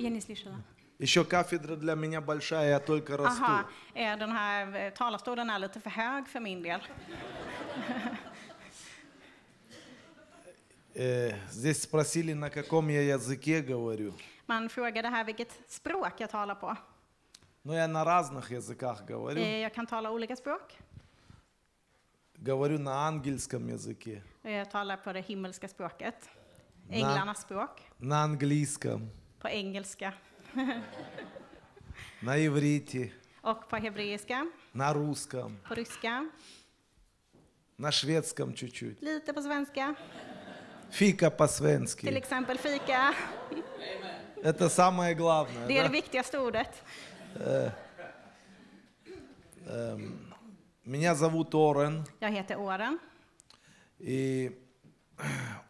Я не слышала. Еще кафедра для меня большая, я только расту. Ага, den här talarstolen är lite för hög för min del. Здесь спросили, на каком я языке говорю. Man frågade här vilket språk jag talar på. Но я на разных языках говорю. Jag kan tala olika språk. Говорю на ангельском языке. Jag talar på det himmelska språket. Änglarnas språk. На английском på engelska. На иврите. Och på hebreiska. На русском. På ryska. На шведском чуть-чуть. Lite på svenska. Fika på svenska. Till exempel fika. Это самое главное. Det är det viktigaste ordet. Меня зовут Орен. Jag heter Орен. И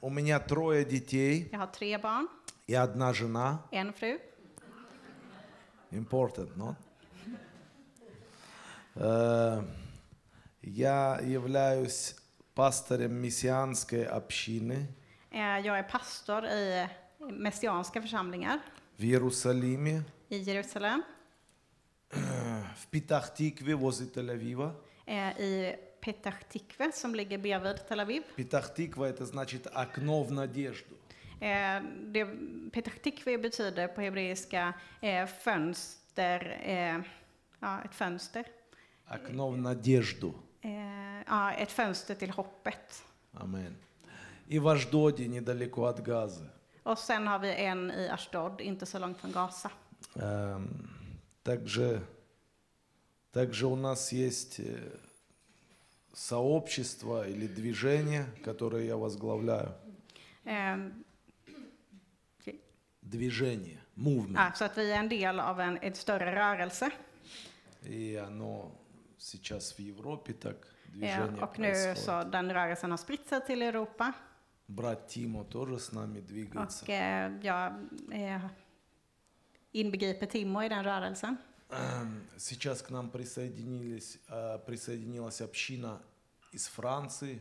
у меня трое детей. Jag har tre barn. и одна жена. En fru. Important, no? Uh, я являюсь пастором мессианской общины. Uh, я пастор pastor i messianska församlingar. В Иерусалиме. I Jerusalem. В Питахтикве, возле Тель-Авива. Uh, э, I Петахтикве, som ligger bredvid Тель-Авив. Петахтиква – это значит окно в надежду det, Petach Tikve betyder på hebreiska fönster, ja, ett fönster. Окно в надежду. Ja, ett fönster till hoppet. Amen. И в Аждоде, недалеко от Газы. Och sen har vi en i Ashdod, inte så långt från Gaza. Также, также у нас есть сообщество или движение, которое я возглавляю. движение, movement. Ah, så att vi är en del av en, en större rörelse. И оно сейчас в Европе так движение ja, och nu så den rörelsen har spritt sig till Europa. Брат Тимо тоже с нами двигается. Och eh, jag eh, inbegriper Timo i den rörelsen. Сейчас к нам присоединились, э, присоединилась община из Франции.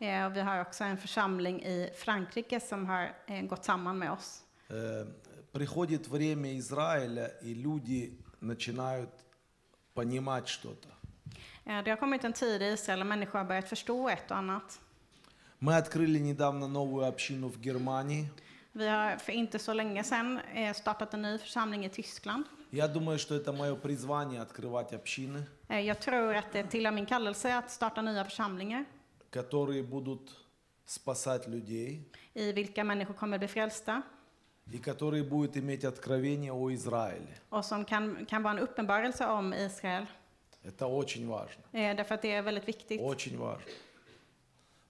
Ja, och vi har också en församling i Frankrike som har eh, gått samman med oss. приходит время Израиля, и люди начинают понимать что-то. Det har kommit en tid i Israel där människor har börjat förstå ett och annat. Мы открыли недавно новую общину в Германии. Vi har för inte så länge sedan startat en ny församling i Tyskland. Я думаю, что это мое призвание открывать общины. Jag tror att det tillhör min kallelse att starta nya församlingar. Которые будут спасать людей. I vilka människor kommer bli frälsta и который будет иметь откровение о Израиле. Och som kan, kan vara en uppenbarelse om Israel. Это очень важно. Eh, därför att det är väldigt viktigt. Очень важно.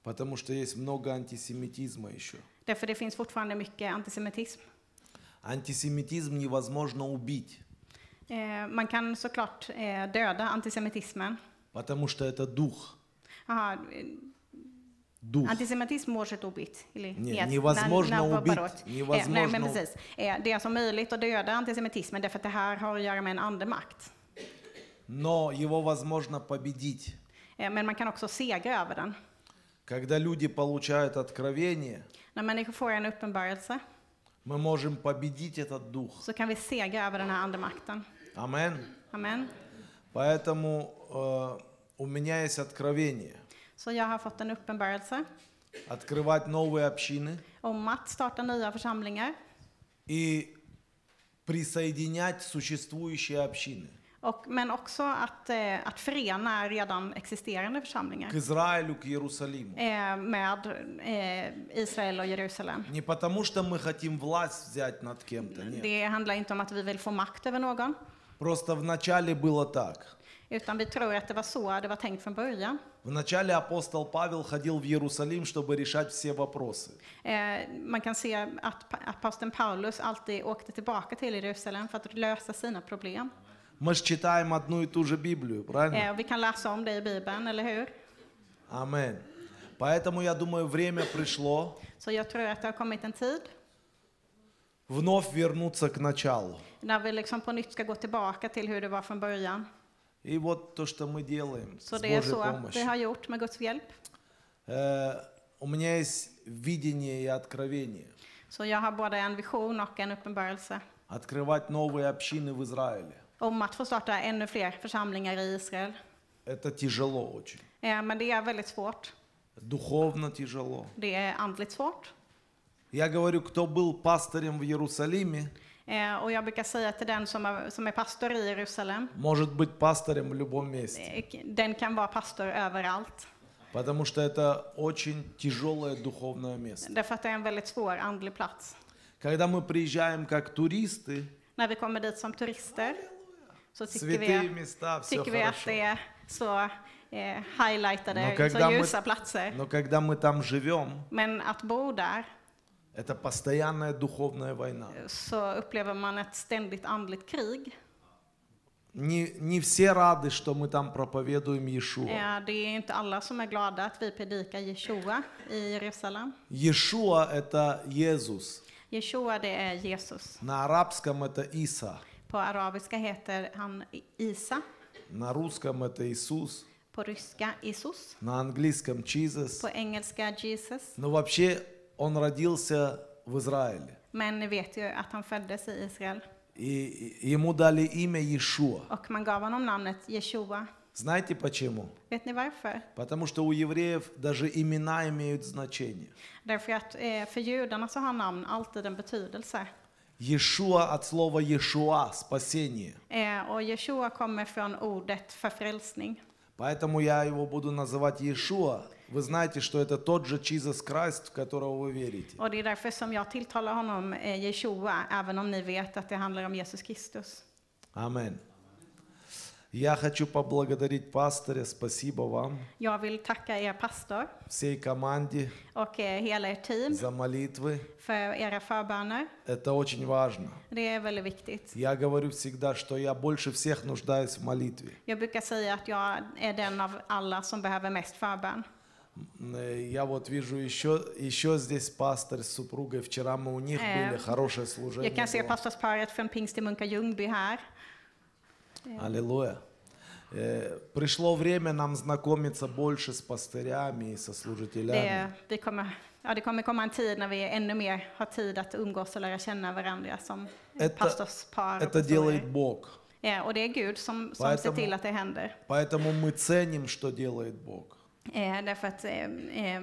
Потому что есть много антисемитизма еще. Därför det finns fortfarande mycket antisemitism. Антисемитизм невозможно убить. Eh, man kan såklart eh, döda antisemitismen. Потому что это дух. Aha, дух. Antisemitism может убить. Или, Не, yes, невозможно на, на, убить. Невозможно. Eh, nej, men precis. Eh, det är alltså möjligt att döda antisemitismen därför att det här har att göra med en andemakt. Но его возможно победить. Eh, men man kan också segra över den. Когда люди получают откровение, när människor får en uppenbarelse, мы можем победить этот дух. Så kan vi segra över den här andemakten. Amen. Amen. Поэтому э, у меня есть откровение. Så jag har fått en uppenbarelse. Открывать новые общины. Om att starta nya församlingar. И присоединять существующие общины. Och, men också att, eh, att förena redan existerande församlingar. К Израилю, к Eh, med eh, Israel och Jerusalem. Не потому, что мы хотим власть взять над кем-то, Det handlar inte om att vi vill få makt över någon. Просто вначале было так. Utan vi tror att det var så det var tänkt från början. Вначале апостол Павел ходил в Иерусалим, чтобы решать все вопросы. Man kan se att aposteln Paulus alltid åkte tillbaka till Jerusalem för att lösa sina problem. Мы же читаем одну и ту же Библию, правильно? Vi kan läsa om det i Bibeln, eller hur? Amen. Поэтому я думаю, время пришло. Så jag tror att det har kommit en tid. Вновь вернуться к началу. När vi liksom på nytt ska gå tillbaka till hur det var från början i вот то, что мы делаем så с det Божьей så помощью. Det har gjort med Guds hjälp. Uh, у меня есть видение и откровение. Så jag har både en vision och en uppenbarelse. Открывать новые общины в Израиле. Om att få starta ännu fler församlingar i Israel. Это тяжело очень. Uh, men det är väldigt svårt. Духовно тяжело. Det är andligt svårt. Я говорю, кто был пастором в Иерусалиме. Och jag brukar säga till den som är, som är pastor i Jerusalem. Может быть пастором в любом месте. Den kan vara pastor överallt. Потому что это очень тяжелое духовное место. Därför att det är en väldigt svår andlig plats. Когда мы приезжаем как туристы, när vi kommer dit som turister, så tycker vi, места, tycker vi att det är så eh, highlightade, så ljusa мы, platser. Но когда мы там живем, men att bo där, это постоянная духовная война. Så upplever man ett ständigt andligt krig. Не, не все рады, что мы там проповедуем Иешуа. Det är inte alla som är glada att vi predikar Jeshua i Jerusalem. Иешуа — это Иисус. Jeshua det är Jesus. На арабском это Иса. På arabiska heter han Isa. На русском это Иисус. På ryska Isus. На английском Jesus. På engelska Jesus. Но вообще он родился в Израиле. Men vet ju att han föddes i Israel. И ему дали имя Иешуа. Och man gav honom namnet Yeshua. Знаете почему? Vet ni varför? Потому что у евреев даже имена имеют значение. Därför att för judarna så har namn alltid en betydelse. Иешуа от слова Иешуа – спасение. Och Yeshua kommer från ordet för frälsning. Поэтому я его буду называть Иешуа. Вы знаете, что это тот же Jesus Christ, в которого вы верите. Och det är därför som jag tilltalar honom Jeshua, även om ni vet att det handlar om Jesus Kristus. Amen. Я хочу поблагодарить пастора, спасибо вам. Jag vill tacka er pastor. Всей команде. Och hela ert team. За молитвы. För era förböner. Это очень важно. Det är väldigt viktigt. Я говорю всегда, что я больше всех нуждаюсь в молитве. Jag brukar säga att jag är den av alla som behöver mest förbön. Э, я вот вижу еще, еще здесь пастор с супругой. Вчера мы у них э, были, хорошее служение. Я kan se pastorsparet från Pingstemunka Ljungby här. Э, Аллилуйя. Пришло время нам знакомиться больше с пастырями и со служителями. Det, vi kommer, ja, det kommer komma en tid när vi ännu mer har tid att umgås och lära känna varandra som это, pastorspar. Это делает Бог. Ja, och det är Gud som, som поэтому, Поэтому мы ценим, что делает Бог. Eh, därför att eh, eh,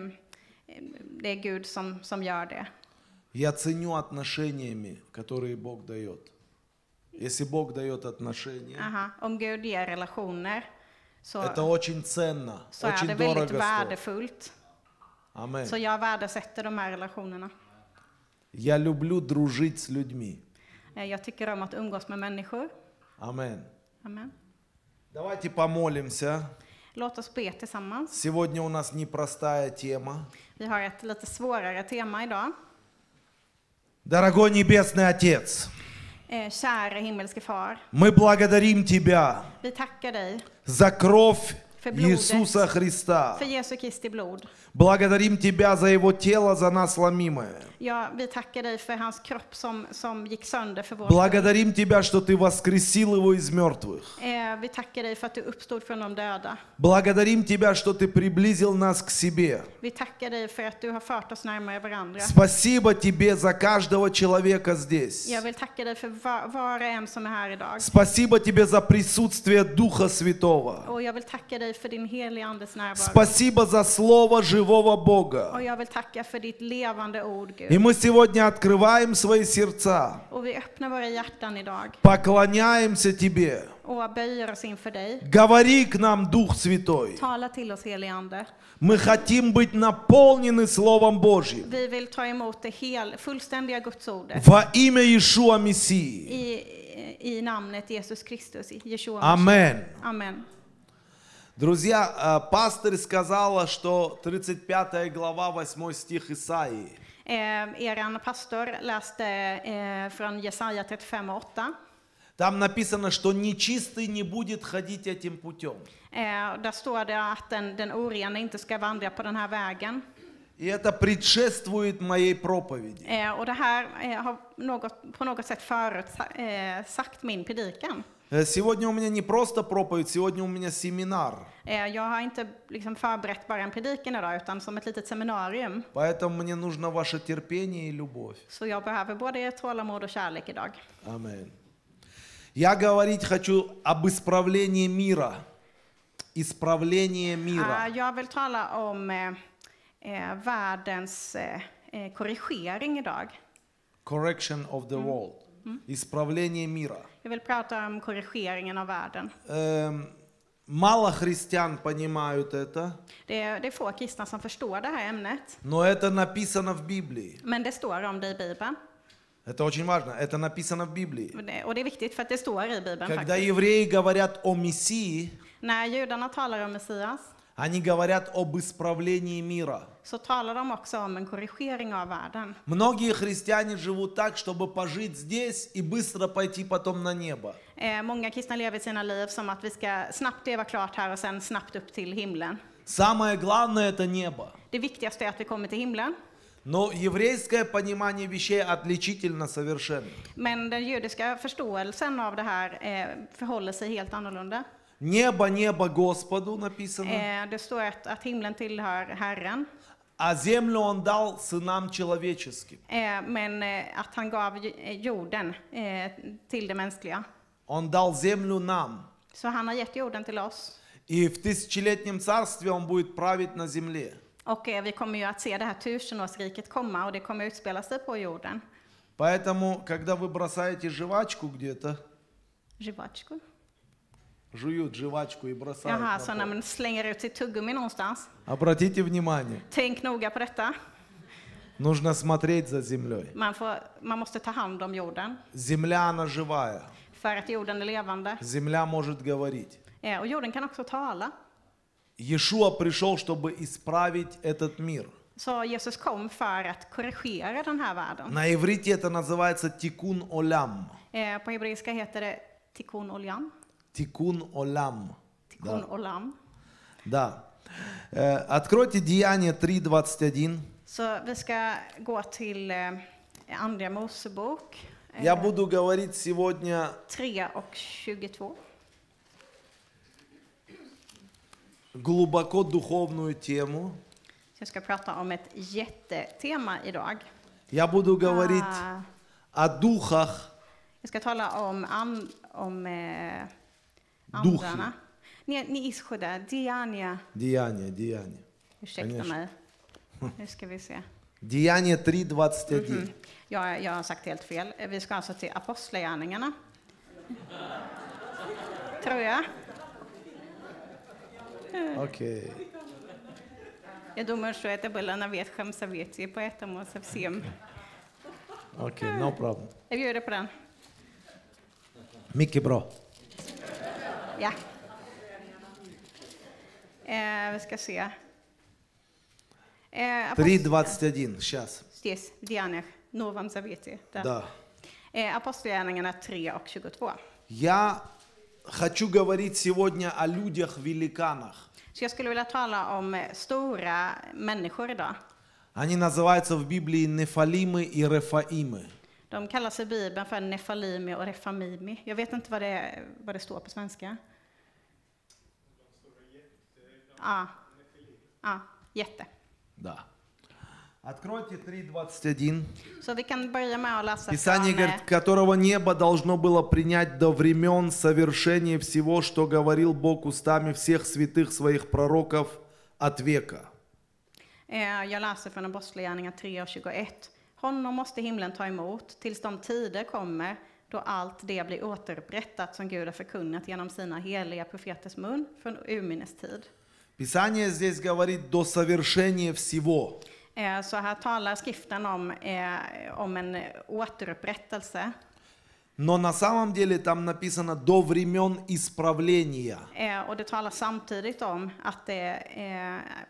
det är Gud som, som gör det. Я ценю отношениями, которые Бог дает. Если Бог дает отношения, ага, om Gud ger relationer, så, это очень ценно, så очень är det дорого väldigt värdefullt. Amen. Så jag värdesätter de här relationerna. Я люблю дружить с людьми. Jag tycker om att umgås med människor. Amen. Amen. Давайте помолимся. Låt oss be tillsammans. Сегодня у нас непростая тема. Vi har ett lite svårare tema idag. Дорогой Небесный Отец, eh, käre himmelske far, мы благодарим Тебя vi tackar dig за кровь för blodet, Иисуса Христа. För Jesu Kristi blod. Благодарим Тебя за Его тело, за нас ломимое. Ja, vi tackar dig för hans kropp som, som gick sönder för vår Благодарим Тебя, что Ты воскресил Его из мертвых. Eh, vi tackar dig för att du uppstod från de döda. Благодарим Тебя, что Ты приблизил нас к себе. Vi tackar dig för att du har fört oss närmare varandra. Спасибо Тебе за каждого человека здесь. Jag vill tacka dig för var, var och en som är här idag. Спасибо Тебе за присутствие Духа Святого. Och jag vill tacka dig för din heliga Andes närvaro. Спасибо за слово живого Бога. Och jag vill tacka för ditt levande ord, Gud. И мы сегодня открываем свои сердца. Och vi öppnar våra hjärtan idag. Поклоняемся Тебе. Och böjer oss inför dig. Говори к нам, Дух Святой. Tala till oss, helige Ande. Мы хотим быть наполнены Словом Божьим. Vi vill ta emot det hel, fullständiga Guds ordet. Во имя Иешуа Мессии. I, i namnet Jesus Kristus, Jeshua. Amen. Amen. Друзья, пастор сказала, что 35 глава, 8 стих Исаии. Eh, er pastor läste eh, från Jesaja 35 och 8. Там написано, что нечистый не будет ходить этим путем. Eh, där står det att den, den orene inte ska vandra på den här vägen. И это предшествует моей проповеди. Eh, och det här eh, har något, på något sätt förutsagt eh, min predikan. Сегодня у меня не просто проповедь, сегодня у меня семинар. Jag har inte liksom förberett bara en predikan idag, utan som ett litet seminarium. Поэтому мне нужно ваше терпение и любовь. Så jag behöver både tålamod och kärlek idag. Amen. Я говорить хочу об исправлении мира. Исправление мира. Jag vill tala om eh, världens eh, korrigering idag. Correction of the world. Mm. Исправление мира. Jag vill prata om korrigeringen av världen. Ehm, мало христиан понимают это. Det är, det är få kristna som förstår det här ämnet. Но это написано в Библии. Men det står om det i Bibeln. Это очень важно. Это написано в Библии. Och det är viktigt för att det står i Bibeln Когда faktiskt. евреи говорят о Мессии, när judarna talar om Messias, Они говорят об исправлении мира. Så talar de också om en korrigering av världen. Многие христиане живут так, чтобы пожить здесь и быстро пойти потом на небо. Eh, många kristna lever sina liv som att vi ska snabbt leva klart här och sen snabbt upp till himlen. Самое главное это небо. Det viktigaste är att vi kommer till himlen. Но еврейское понимание вещей отличительно совершенно. Men den judiska förståelsen av det här eh, förhåller sig helt annorlunda. Небо, небо Господу написано. Eh, det står att, att himlen tillhör Herren. А землю он дал сынам человеческим. Eh, men eh, att han gav jorden eh, till det mänskliga. Он дал землю нам. Så han har gett jorden till oss. И в тысячелетнем царстве он будет править на земле. Och eh, vi kommer ju att se det här tusenårsriket komma och det kommer utspela sig på jorden. Поэтому, когда вы бросаете жвачку где-то, Жвачку? жуют жвачку и бросают Jaha, så när man slänger ut sitt tuggummi någonstans. Обратите внимание. Tänk noga på detta. Нужно смотреть за землей. Man, får, man måste ta hand om jorden. Земля, она живая. För att jorden är levande. Земля может говорить. Eh, och jorden kan också tala. Иешуа пришел, чтобы исправить этот мир. Så Jesus kom för att korrigera den här världen. На иврите это называется тикун олям. Eh, på hebreiska heter det тикун олям. Тикун Олам. Тикун да. Олам. Да. Э, откройте Деяние 3.21. Så vi ska gå till eh, Andra Mosebok. Eh, Я буду говорить сегодня 3 och 22. глубоко духовную тему. Jag ska prata om ett jättetema idag. Я буду ah. говорить о духах. Jag ska tala om, om, om eh, andarna. Nej, ni ischudda. Diania. Diania, Diania. Ursäkta mig. Nu ska vi se. Diania 3.21. Mm -hmm. jag, har sagt helt fel. Vi ska alltså till Apostlagärningarna. Tror jag. Okej. Jag domar så Окей. Я думаю, что это было на Ветхом Совете, поэтому совсем... Окей, Okej, no problem. Jag bjuder på den. Mycket bra. Ja. Э, vi ska se. Э, 3.21, сейчас. Здесь, в Деяниях, Новом Завете. Да. да. Э, Апостолянина 3 och 22. Я хочу говорить сегодня о людях-великанах. Så jag skulle vilja tala om eh, stora människor idag. Они называются в Библии нефалимы и рефаимы. De kallar sig Bibeln för Nefalimi och Refamimi. Jag vet inte vad det, är, vad det står på svenska. Ja. ja, jätte. Да. Откройте 3.21. So Писание говорит, которого небо должно было принять до времен совершения всего, что говорил Бог устами всех святых своих пророков от века. Jag läser från Apostlagärningarna 3 och 21. Honom måste himlen ta emot tills de tider kommer då allt det blir återupprättat som Gud har förkunnat genom sina heliga profeters mun från urminnes tid. Писание здесь говорит до совершения всего. Eh, så här talar skriften om, eh, om en återupprättelse. Но на самом деле там написано до времен исправления. Eh, och det talar samtidigt om att det,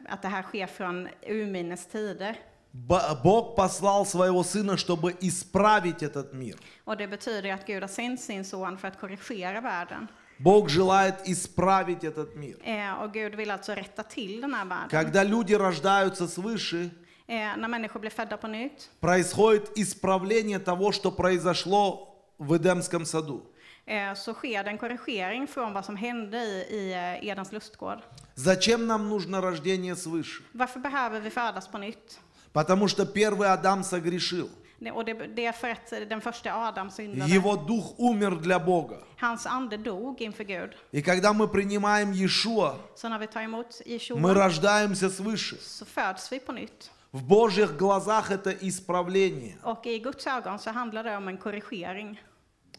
att det här sker från urminnes tider. Бог послал своего сына, чтобы исправить этот мир. Och det betyder att Gud har sänt sin son för att korrigera världen. Бог желает исправить этот мир. Eh, och Gud vill alltså rätta till den här världen. Когда люди рождаются свыше, eh, när människor blir födda på nytt, происходит исправление того, что произошло в Эдемском саду. Eh, så sker det en korrigering från vad som hände i, i Edens lustgård. Зачем нам нужно рождение свыше? Varför behöver vi födas på nytt? Потому что первый Адам согрешил. Och det, det är för att den första Adam syndade. Его дух умер для Бога. Hans ande dog inför Gud. И когда мы принимаем Иешуа, så när vi tar emot Yeshua, мы рождаемся свыше. Så föds vi på nytt. В Божьих глазах это исправление. Och i Guds ögon så handlar det om en korrigering.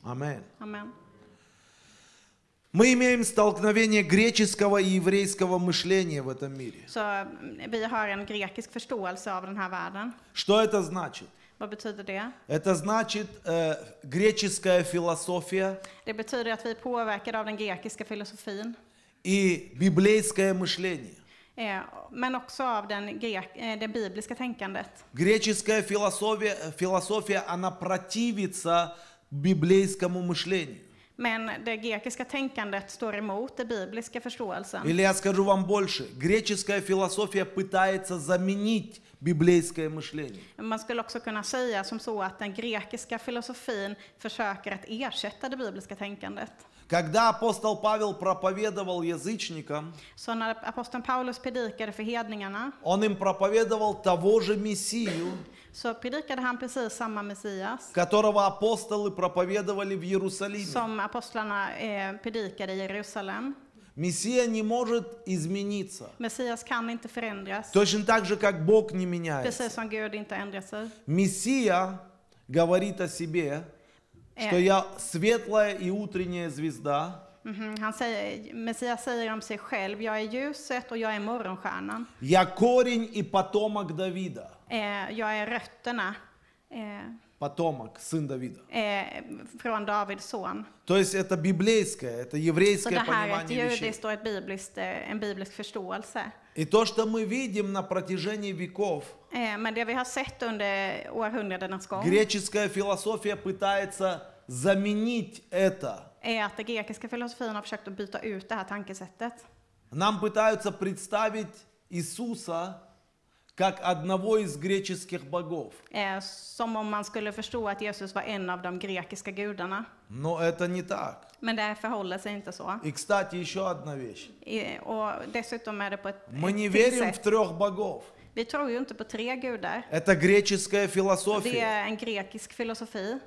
Amen. Amen. Мы имеем столкновение греческого и еврейского мышления в этом мире. Så vi har en grekisk förståelse av den här världen. Что это значит? Vad betyder det? Это значит э, греческая философия. Det betyder att vi är påverkade av den grekiska filosofin. И библейское мышление. Eh, men också av den, grek, eh, det bibliska tänkandet. Греческая философия, философия, она противится библейскому мышлению. Men det grekiska tänkandet står emot den bibliska förståelsen. Или я скажу вам больше, греческая философия пытается Man skulle också kunna säga som så att den grekiska filosofin försöker att ersätta det bibliska tänkandet. Когда апостол Павел проповедовал язычникам, så när aposteln Paulus predikade för hedningarna, он им проповедовал того же Мессию, så predikade han precis samma Messias которого апостолы проповедовали в Иерусалиме. som apostlarna eh, predikade i Jerusalem. Мессия не может измениться. Messias kan inte förändras. Точно так же, как Бог не меняется. Precis som Gud inte ändrar sig. Мессия говорит о себе, eh. что я светлая и утренняя звезда. Mm -hmm. Han säger, Messias säger om sig själv, jag är ljuset och jag är morgonstjärnan. Я корень и потомок Давида jag är рötterna. Потомок, сын Давида. Från Davids son. То есть это библейское, это еврейское понимание вещей. Så det här är ett bibliskt, en biblisk förståelse. И то, что мы видим на протяжении веков, Men det vi har sett under århundradenas gång, греческая философия пытается заменить это. Är att den grekiska filosofin har försökt att byta ut det här tankesättet. Нам пытаются представить Иисуса как одного из греческих богов. Eh, som om man skulle förstå att Jesus var en av de grekiska gudarna. Но это не так. Men det förhåller sig inte så. И, кстати, еще одна вещь. И, och dessutom är det på ett, Мы не верим в трех богов. Vi tror ju inte på tre gudar. Это греческая философия. Det är en grekisk filosofi.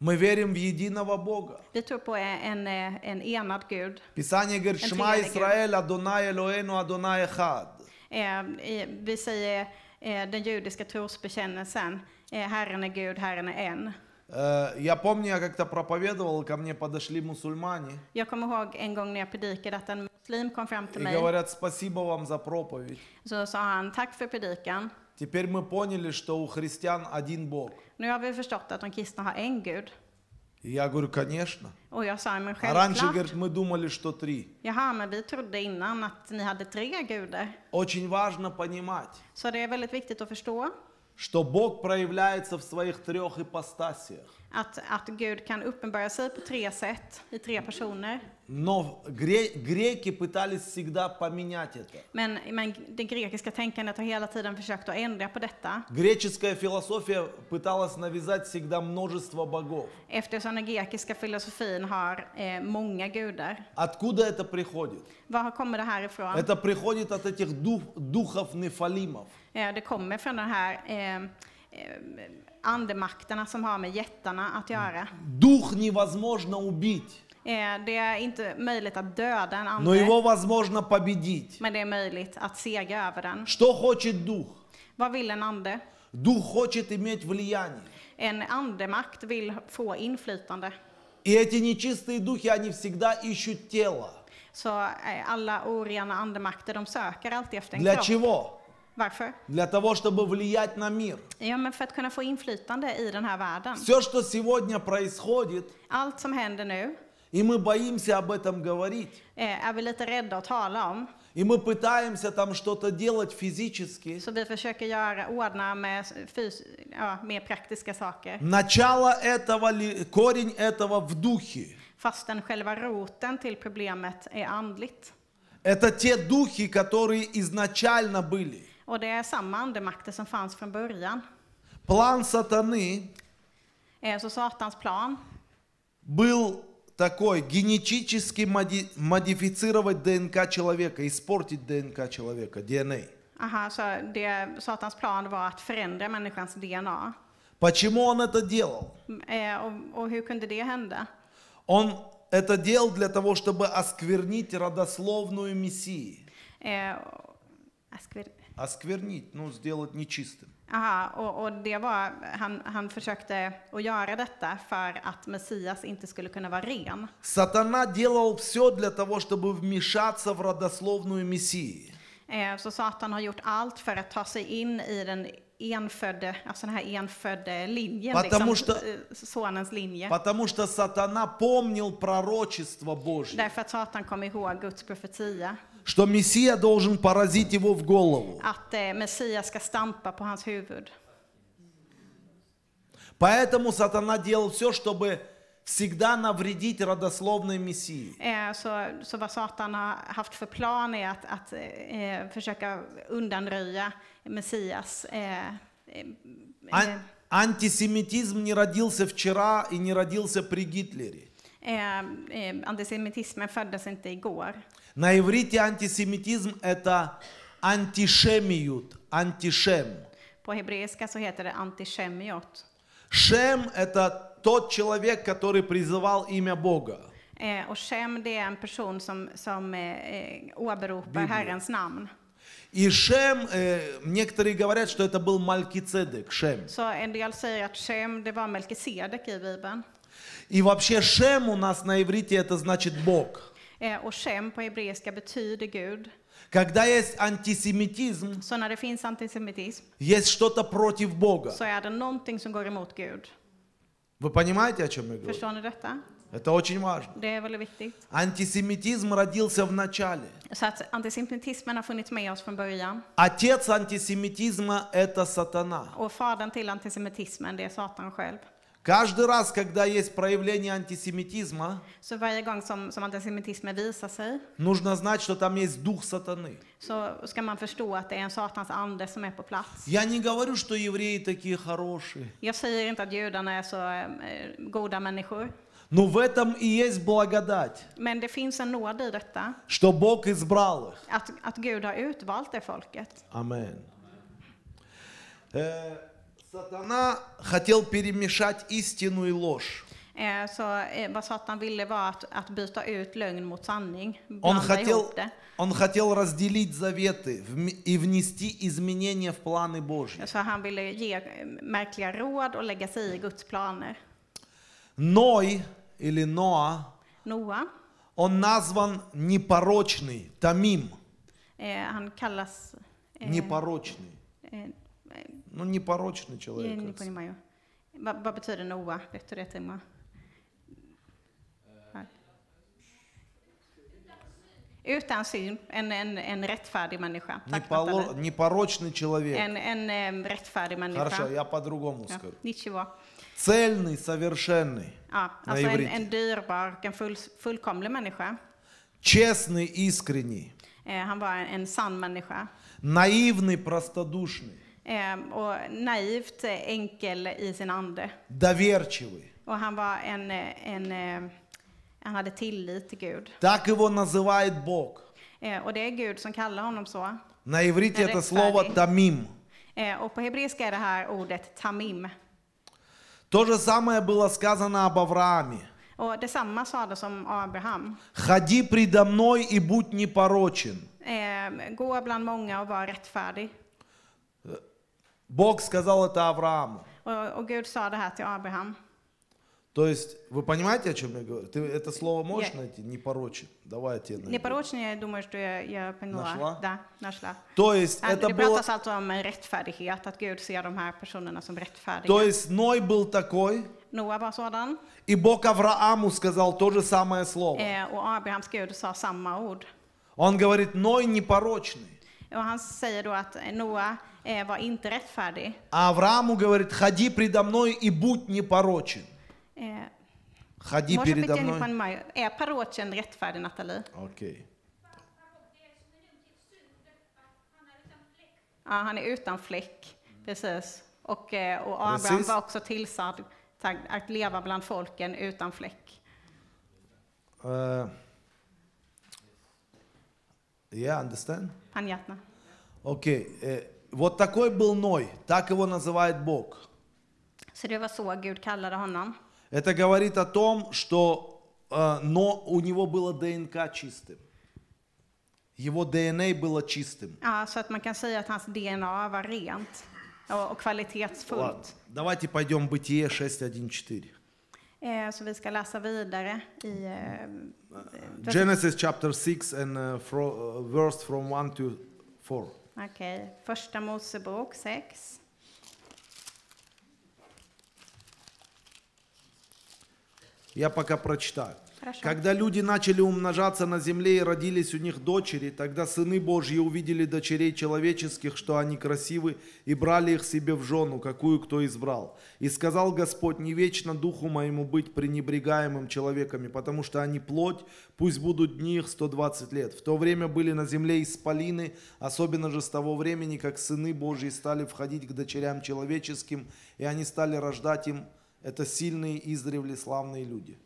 Мы верим в единого Бога. Vi tror på en, en enad Gud. Писание говорит, Шма Исраэль, Адонай Элоэну, Адонай Эхад. Eh, vi säger eh, den judiska trosbekännelsen, eh, Herren är Gud, Herren är en. Я помню, я как-то проповедовал, ко мне подошли мусульмане. Я kommer ihåg en gång när jag predikade att en muslim kom fram till mig. И говорят, спасибо вам за проповедь. Så sa han, tack för predikan. Теперь мы поняли, что у христиан один Бог. Nu har vi förstått att de kristna har en Gud. И я говорю, конечно. Och jag sa, men А раньше, självklart. говорит, мы думали, что три. Jaha, men vi trodde innan att ni hade tre gudar. Очень важно понимать, Så det är väldigt viktigt att förstå что Бог проявляется в своих трех ипостасиях. Att, att Gud kan uppenbara sig på tre sätt, i tre personer. Но гре греки пытались всегда поменять это. Men, men det grekiska tänkandet har hela tiden försökt att ändra på detta. Греческая философия пыталась навязать всегда множество богов. Eftersom den grekiska filosofin har eh, många gudar. Откуда это приходит? Var kommer det här ifrån? Это приходит от этих дух, духов нефалимов. Eh, det kommer från den här ehm, ehm, andemakterna som har med jättarna att göra. Дух невозможно убить. Eh, det är inte möjligt att döda en ande. Men det är möjligt att segra över den. Vad vill en ande? En andemakt vill få inflytande. Så eh, alla orena andemakter, de söker alltid efter en kropp. Varför? Для того, чтобы влиять на мир. Ja, men för att kunna få inflytande i den här världen. Все, что сегодня происходит, Allt som händer nu, и мы боимся об этом говорить. Är vi lite rädda att tala om. И мы пытаемся там что-то делать физически. Så vi försöker göra, ordna med, fys, ja, med praktiska saker. Начало этого, корень этого в духе. Fastän själva roten till problemet är andligt. Это те духи, которые изначально были. Och det är samma andemakter som fanns från början. План сатаны eh, был такой генетически модифицировать ДНК человека, испортить ДНК человека, ДНК. Ага, så det, Satans plan var att förändra människans DNA. Почему он это делал? Eh, och, och hur kunde det hända? Он это делал для того, чтобы осквернить родословную Мессии. Eh, осквер... Осквернить, ну, сделать нечистым. Aha, och, och det var, han, han försökte att göra detta för att Messias inte skulle kunna vara ren. Сатана делал все для того, чтобы вмешаться в родословную Мессии. Eh, så Satan har gjort allt för att ta sig in i den enfödde, alltså den här enfödde linjen, liksom, что- eh, sonens linje. Потому что сатана помнил пророчество Божье. Därför att Satan kom ihåg Guds profetia. что Мессия должен поразить его в голову. Eh, Поэтому сатана делал все, чтобы всегда навредить родословной Мессии. Антисемитизм не родился вчера и не родился при Гитлере. антисемитизmen föddes inte igår. На иврите антисемитизм это антишемиют, антишем. På hebreiska så heter det antishemiot. Шем это тот человек, который призывал имя Бога. Eh, och Shem det är en person som, åberopar Herrens namn. И Шем, э, некоторые говорят, что это был Малькицедек, Шем. Så en del säger att Шем, det var Melkisedek i Bibeln. И вообще Шем у нас на иврите это значит Бог. Och Shem på hebreiska betyder Gud. Когда есть антисемитизм, så när det finns antisemitism, есть что-то против Бога. Så är det någonting som går emot Gud. Вы понимаете, о чем я говорю? Förstår ni detta? Это очень важно. Det är väldigt viktigt. Антисемитизм родился в начале. Så att antisemitismen har funnits med oss från början. Отец антисемитизма – это сатана. Och fadern till antisemitismen, det är Satan själv. Каждый раз, когда есть проявление антисемитизма, så varje gång som, som antisemitismen visar sig, нужно знать, что там есть дух сатаны. Så ska man förstå att det är en satans ande som är på plats. Я не говорю, что евреи такие хорошие. Jag säger inte att judarna är så eh, goda människor. Но в этом и есть благодать. Men det finns en nåd i detta. Что Бог избрал их. Att, att Gud har utvalt det folket. Amen. Amen. Сатана хотел перемешать истину и ложь. Eh, så eh, vad Satan ville var att, att byta ut lögn mot sanning. Он хотел, он разделить заветы и внести изменения в планы Божьи. Så han ville ge eh, märkliga råd och lägga sig i Guds planer. Ной или Ноа, Noa, он назван непорочный, Тамим. Han kallas... Непорочный. Ну, непорочный человек. Я не понимаю. Vad betyder Noa? Vet du det, Emma? Utan syn, en, en, en rättfärdig människa. Непоро, непорочный человек. En, en, en rättfärdig människa. Хорошо, я по-другому ja, скажу. Ничего. Цельный, совершенный. Ja, alltså en, en dyrbar, en full, fullkomlig människa. Честный, искренний. Eh, han var en, en sann männiска. Наивный, простодушный. Ehm, och naivt eh, enkel i sin ande. Доверчивый. Och han var en, eh, en eh, han hade tillit till Gud. Так его называет Бог. Ehm, och det är Gud som kallar honom så. На иврите это слово тамим. Ehm, och på hebreiska är det här ordet tamim. То же самое было сказано об Аврааме. Och detsamma sades om Abraham. Ходи предо мной и будь непорочен. Gå bland många och var rättfärdig. Бог сказал это Аврааму. Och, och Gud sa det То есть, вы понимаете, о чем я говорю? Ты это слово можешь я... найти? Непорочен. Давай я тебе найду. Непорочен, я думаю, что я, я поняла. Нашла? Да, нашла. То есть, And э, это было... Alltså om rättfärdighet, att Gud ser de här personerna som rättfärdiga. То есть, Ной был такой. Noa var sådan. И Бог Аврааму сказал то же самое слово. Eh, och Abrahams Gud sa samma ord. Он говорит, Ной непорочный. Och han säger då att Noa Eh, var inte rättfärdig. Аврааму говорит, ходи предо мной и будь непорочен. Eh, ходи Может передо быть, я не понимаю. Är порочен rättfärdig, Натали? Окей. Ja, han är utan fläck, precis. Och, eh, och Abraham Precis. var också tillsagd att leva bland folken utan fläck. Э, Я understand? Panjatna. Окей. э, Вот такой был Ной, так его называет Бог. Så det var så Gud kallade honom. Это говорит о том, что э, но у него было ДНК чистым. Его DNA было чистым. Ja, så att man kan säga att hans DNA var rent och, och kvalitetsfullt. Ладно, давайте пойдем в Бытие 6.1.4. Eh, så vi ska läsa vidare i... Eh, Genesis chapter 6 and uh, from, uh, verse from 1 to 4. Okej, okay. Första Mosebok 6. Я пока прочитаю. Хорошо. Когда люди начали умножаться на земле и родились у них дочери, тогда сыны Божьи увидели дочерей человеческих, что они красивы, и брали их себе в жену, какую кто избрал. И сказал Господь, не вечно духу моему быть пренебрегаемым человеками, потому что они плоть, пусть будут дни их 120 лет. В то время были на земле исполины, особенно же с того времени, как сыны Божьи стали входить к дочерям человеческим, и они стали рождать им. Это сильные издревле славные люди.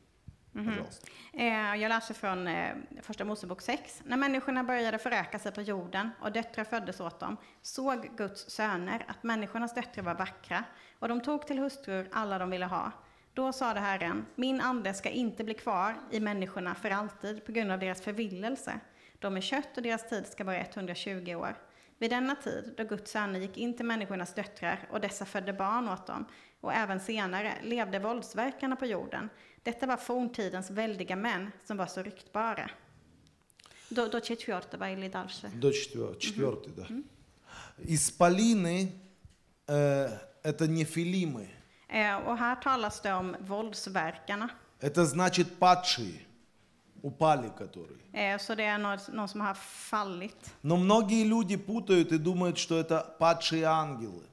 Mm -hmm. Jag läser från eh, Första Mosebok 6. När människorna började föröka sig på jorden och döttrar föddes åt dem såg Guds söner att människornas döttrar var vackra och de tog till hustrur alla de ville ha. Då sade Herren, min ande ska inte bli kvar i människorna för alltid på grund av deras förvillelse. De är kött och deras tid ska vara 120 år. Vid denna tid, då Guds söner gick in till människornas döttrar och dessa födde barn åt dem, och även senare levde våldsverkarna på jorden, detta var forntidens väldiga män som var så ryktbara. До, до четвертого или дальше? До четвертого, четвертый, да. Исполины э, – это нефилимы. Э, här talas det om våldsverkarna. Это значит падшие, упали которые. Э, så det är någon, som har fallit. Но многие люди путают и думают, что это падшие ангелы.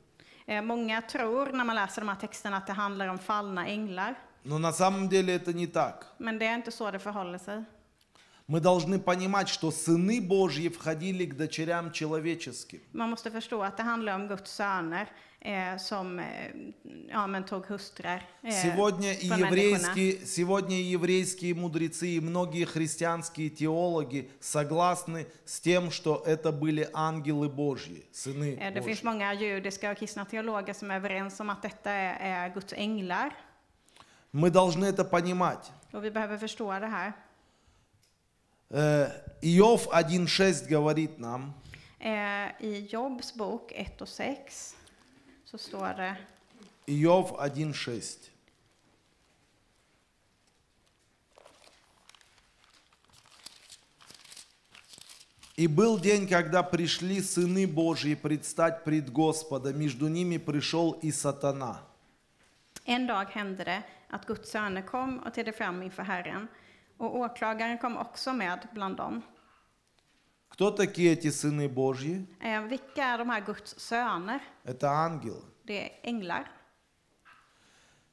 Э, många tror när man läser de här texterna att det handlar om fallna änglar. Но на самом деле это не так. Men det är inte så det förhåller sig. Мы должны понимать, что сыны Божьи входили к дочерям человеческим. Man måste förstå att det handlar om Guds söner eh, som eh, ja, men tog hustrar. Eh, сегодня, и еврейские, сегодня и еврейские мудрецы и многие христианские теологи согласны с тем, что это были ангелы Божьи, сыны э, Божьи. finns många judiska och kristna teologer som är överens om att detta är, är Guds änglar. Мы должны это понимать. Och vi behöver э, Иов 1.6 говорит нам. Э, I Jobs bok 1 och 6 så står det. Иов 1.6. И был день, когда пришли сыны Божьи предстать пред Господа, между ними пришел и сатана. En dag hände det att Guds söner kom och trädde fram inför Herren, och åklagaren kom också med bland dem. Кто такие эти сыны Божьи? Ehm, vilka är de här Guds söner? Это ангелы. Det är änglar.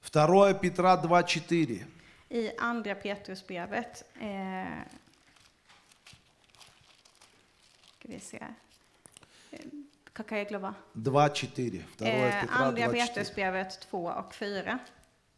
2 Петра 2.4. I Andra Petrusbrevet, eh, ska vi se, Какая глава? 2.4. Andra Petrusbrevet 2 och 4.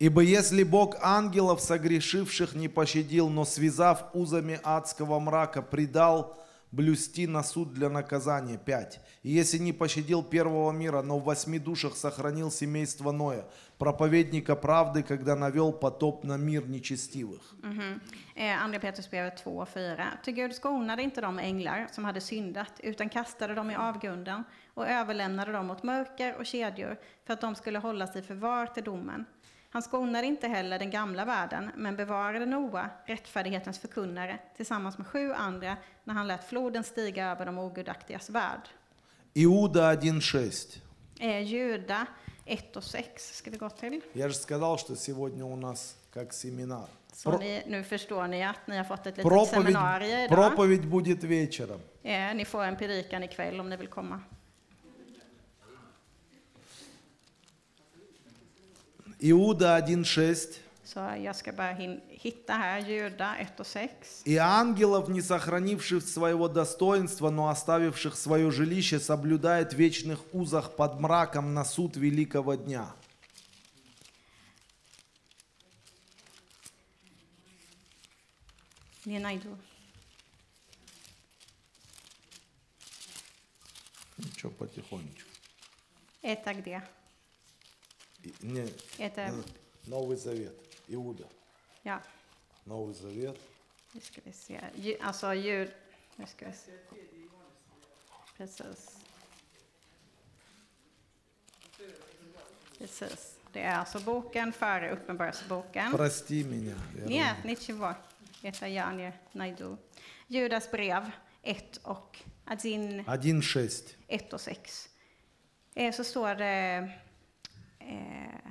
Ибо если Бог ангелов, согрешивших, не пощадил, но связав узами адского мрака, предал блюсти на суд для наказания. пять; И если не пощадил первого мира, но в восьми душах сохранил семейство Ноя, проповедника правды, когда навел потоп на мир нечестивых. Mm-hmm. Eh, Andra Petrusbrevet 2 4. Ty Gud skonade inte de änglar som hade syndat, utan kastade dem i avgrunden och överlämnade dem åt mörker och kedjor för att de skulle hålla sig förvar till domen. Han skonade inte heller den gamla världen, men bevarade Noa, rättfärdighetens förkunnare, tillsammans med sju andra när han lät floden stiga över de ogudaktigas värld. Иуда 1.6. Eh, Juda 1 6 ska vi gå till. Я же сказал, что сегодня у нас Så ni, nu förstår ni att ni har fått ett litet seminarium idag. Проповедь будет Eh, ni får en predikan ikväll om ni vill komma. Иуда 1.6. Så «И ангелов, не сохранивших своего достоинства, но оставивших свое жилище, соблюдает в вечных узах под мраком на суд великого дня». Не найду. Ничего, потихонечку. Это где? Не, Это... Новый Завет, Иуда. Ja. Новый Завет. Nu ska vi se. Precis. Det är alltså boken före Uppenbarelseboken. Прости ничего. Это я не найду. Judas brev 1 och... 1 och 6. Så står det... Eh,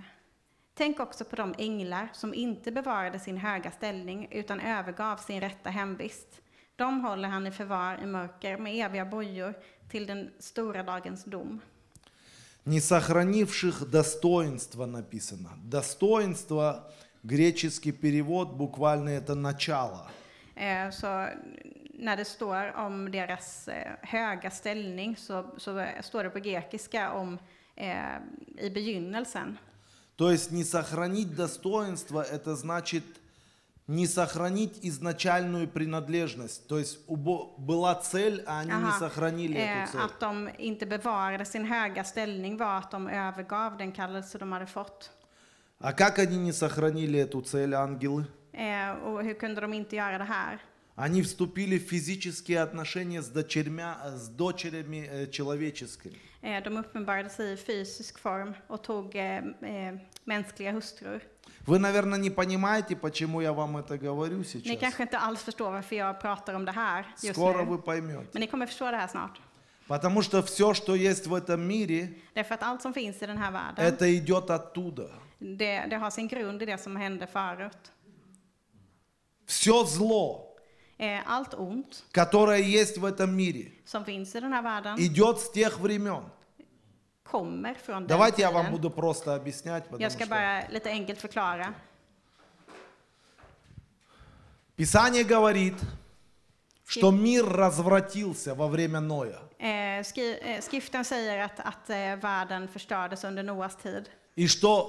tänk också på de änglar som inte bevarade sin höga ställning utan övergav sin rätta hemvist. De håller han i förvar i mörker med eviga bojor till den stora dagens dom. Не сохранивших достоинства написано. Достоинство, греческий перевод, буквально это начало. Э, så när det står om deras э, höga ställning så, så э, står det på grekiska om eh, i begynnelsen. То есть не сохранить достоинство, это значит не сохранить изначальную принадлежность. То есть была цель, а они Aha. не сохранили eh, эту э, цель. Att de inte bevarade sin höga ställning var kallelse А как они не сохранили эту цель, ангелы? Eh, Они вступили в физические отношения с дочерьми, с дочерями э, человеческими. De uppenbarade sig i fysisk form och tog mänskliga hustrur. Вы, наверное, не понимаете, почему я вам это говорю сейчас. Ni kanske inte alls förstår varför jag pratar om det här just Скоро nu. вы поймете. Men ni kommer förstå det här snart. Потому что все, что есть в этом мире, Därför att allt som finns i den här världen, это идет оттуда. Det, det har sin grund i det som hände förut. Все зло, allt ont, которое есть в этом мире, som finns i den här världen, идет с тех времен, kommer från Давайте den я вам буду просто объяснять. Я ska bara lite enkelt förklara. Писание говорит, что мир развратился во время Ноя. Skriften säger att, att världen förstördes under Noas tid. И что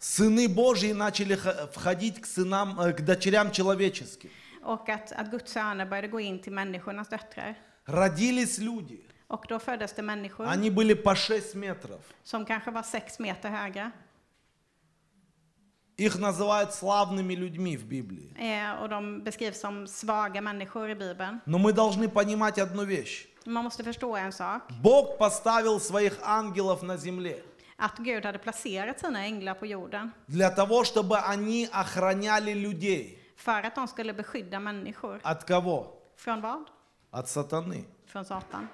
сыны Божьи начали входить к, сынам, к дочерям человеческим. Och att, att Guds söner började gå in till människornas döttrar. Родились люди. Och då föddes det människor Они были по 6 метров. som kanske var sex meter höga. Их называют славными людьми в Библии. Eh, och de beskrivs som svaga människor i Bibeln. Но мы должны понимать одну вещь. Man måste förstå en sak. Бог поставил своих ангелов на земле att Gud hade placerat sina änglar på jorden. Для того, чтобы они охраняли людей. För att de skulle beskydda människor. От кого? Från vad? От сатаны. Från Satan.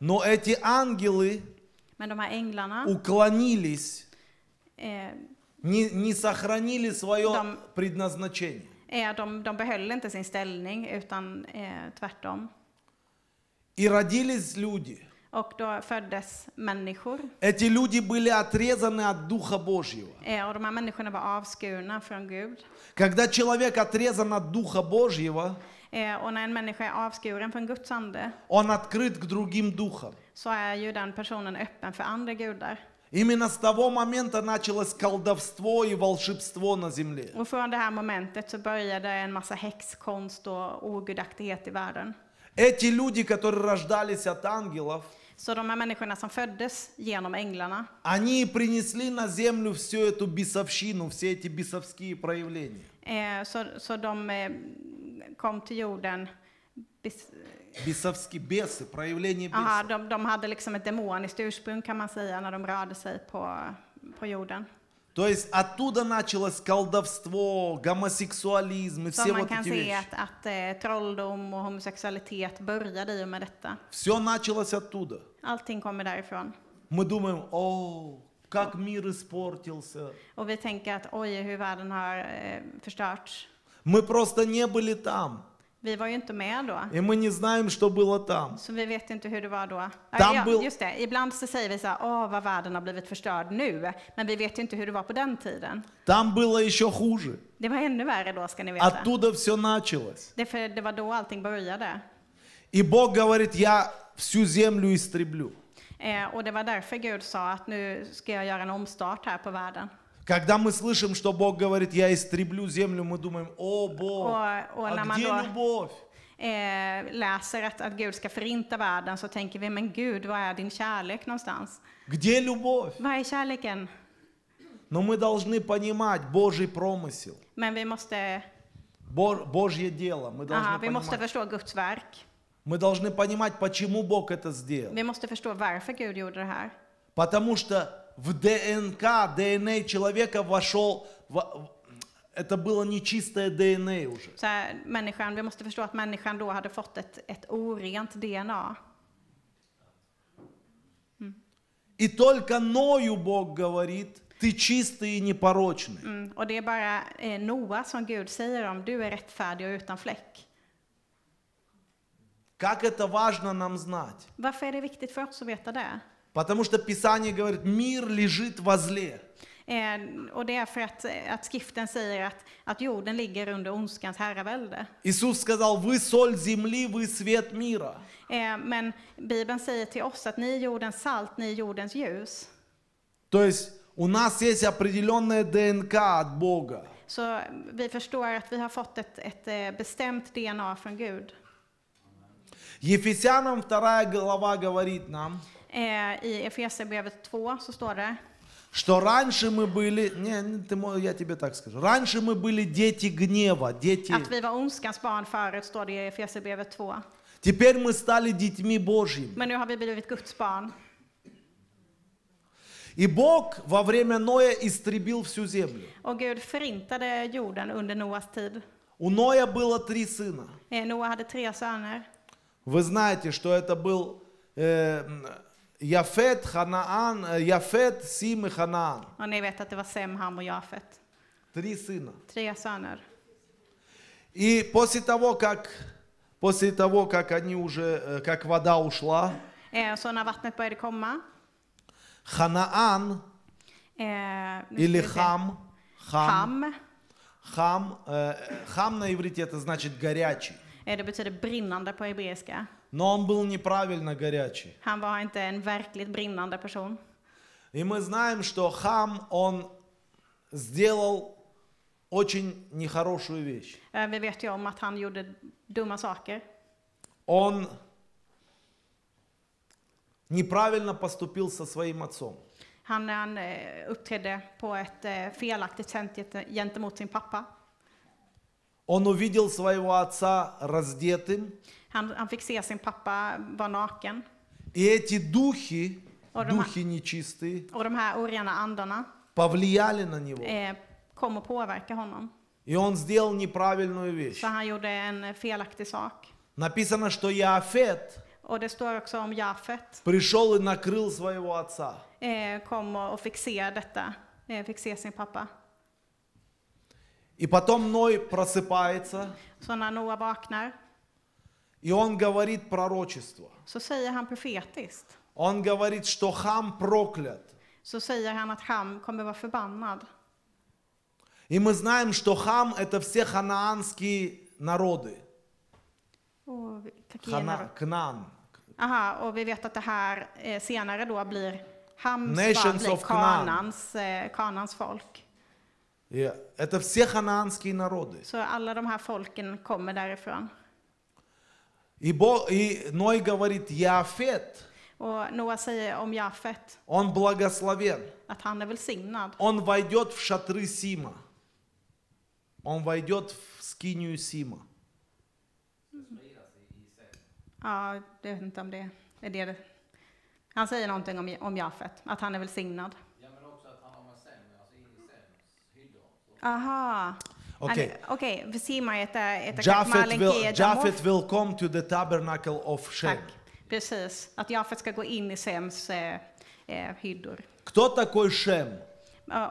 Но эти ангелы Men de här änglarna уклонились, eh, не, не сохранили свое de, предназначение. Eh, de, de behöll inte sin ställning, utan eh, tvärtom. И родились люди. Och då föddes människor. Эти люди были отрезаны от Духа Божьего. Eh, och de här människorna var avskurna från Gud. Когда человек отрезан от Духа Божьего, Eh, och när en människa är avskuren från Guds ande, så är ju den personen öppen för andra gudar. Именно с того момента началось колдовство и волшебство на земле. Och från det här momentet började en massa häxkonst och ogudaktighet i världen. Эти люди, которые рождались от ангелов, Så de här människorna som föddes genom änglarna, они принесли на землю всю эту бесовщину, все эти бесовские проявления. eh, så, så de eh, kom till jorden Bisavski bes, проявление bes. de, de hade liksom ett demoniskt ursprung kan man säga när de rörde sig på, på jorden. То есть оттуда началось колдовство, гомосексуализм и все вот эти вещи. Att, eh, trolldom och homosexualitet började i och med detta. Все началось оттуда. Allting kommer därifrån. Мы думаем, о, как мир испортился. Och vi tänker att oj, hur världen har eh, förstörts. Мы просто не были там. Vi var ju inte med då. И мы не знаем, что было там. Så vi vet inte hur det var då. Там ja, был... Just det, ibland så säger vi så här, åh vad världen har blivit förstörd nu. Men vi vet ju inte hur det var på den tiden. Там было еще хуже. Det var ännu värre då ska ni veta. Оттуда все началось. Det, för, det var då allting började. И Бог говорит, я всю землю истреблю. Eh, och det var därför Gud sa att nu ska jag göra en omstart här på världen. Когда мы слышим, что Бог говорит, я истреблю землю, мы думаем, о Бог, och, och а где любовь? Eh, läser att, att Gud ska förinta världen så tänker vi, men Gud, var är din kärlek någonstans? Var är kärleken? Но мы должны понимать Божий промысел. Men vi måste... Божье дело. Мы должны Aha, vi måste förstå Guds verk. Мы должны понимать, почему Бог это сделал. Vi måste förstå varför Gud gjorde det här. Потому что в ДНК, ДНК человека вошел, в, это было нечистое ДНК уже. Så här, människan, vi måste förstå att människan då hade fått ett, ett orent DNA. Mm. И только Ною Бог говорит, ты чистый и непорочный. Mm, och det är bara eh, Noa som Gud säger om, du är rättfärdig och utan fläck. Как это важно нам знать? Varför är det viktigt för oss att veta det? Потому что Писание говорит, мир лежит возле. Eh, och det är för att, att skriften säger att, att jorden ligger under ondskans herravälde. Иисус сказал, вы соль земли, вы свет мира. Eh, men Bibeln säger till oss att ni är jordens salt, ni är jordens ljus. То есть у нас есть определенная ДНК от Бога. Så vi förstår att vi har fått ett, ett bestämt DNA från Gud. Ефесянам 2 глава говорит нам, I Efesierbrevet 2 så står det что раньше мы были, не, ты, я тебе так скажу, раньше мы были дети гнева, дети... Att vi var ondskans barn förut, står det i Efesierbrevet 2. Теперь мы стали детьми Божьими. Men nu har vi blivit Guds barn. И Бог во время Ноя истребил всю землю. Och Gud förintade jorden under Noas tid. У Ноя было три сына. Э, Noa hade tre söner. Вы знаете, что это был э, Jafet, Ханaan, Jafet, Sim och Hanaan. Och ni vet att det var Sem, Ham och Jafet. Три сына. Tre söner. И после того, как, после того, как они уже, как вода ушла, eh, så när vattnet började komma, Ханаан eh, или Хам, Хам, Хам, Хам, э, хам на иврите это значит горячий. Det betyder brinnande på hebreiska. Но он был неправильно горячий. Han var inte en verkligt brinnande person. И мы знаем, что Хам, он сделал очень нехорошую вещь. Э, vi vet ju om att han gjorde dumma saker. Он неправильно поступил со своим отцом. Han, han э, uppträdde på ett э, felaktigt sätt gentemot sin pappa. Он увидел своего отца раздетым. Han, han fick se sin pappa vara naken. И эти духи, och de, духи нечистые, och de här orena andarna, повлияли на него. Eh, kom och påverkade honom. И он сделал неправильную вещь. Så han gjorde en felaktig sak. Написано, что Иоафет och det står också om Jafet. Пришел и накрыл своего отца. Eh, kom och, och fick se detta, eh, fick se sin pappa. И потом Ной просыпается. Så när Noa vaknar. И он говорит пророчество. Så säger han profetiskt. Он говорит, что хам проклят. Så säger han att Ham kommer vara förbannad. И мы знаем, что хам это все ханаанские народы. Och vilka Хана, народ? Кнан. Aha, och vi vet att det här eh, senare då blir Hams barn, Nations blir of Canaan. Kanans, eh, Kanans folk. И это все ханаанские народы. Så alla de här folken kommer därifrån. И, Бог, и Ной говорит, Яфет. Och Noa säger om Jafet. Он благословен. Att han är välsignad. Он войдет в шатры Сима. Он войдет в скинию Сима. Ja, jag vet inte om det är det. Han säger någonting om, om Jafet, att han är välsignad. Ja, men också att han har sämre, alltså in i sämre Aha. Oké, okay. we zien maar het het Jafet wil come to the tabernacle of Shem. Precis, att Jaffet ska gå in i Sems eh, eh, hyddor. Кто такой Шем?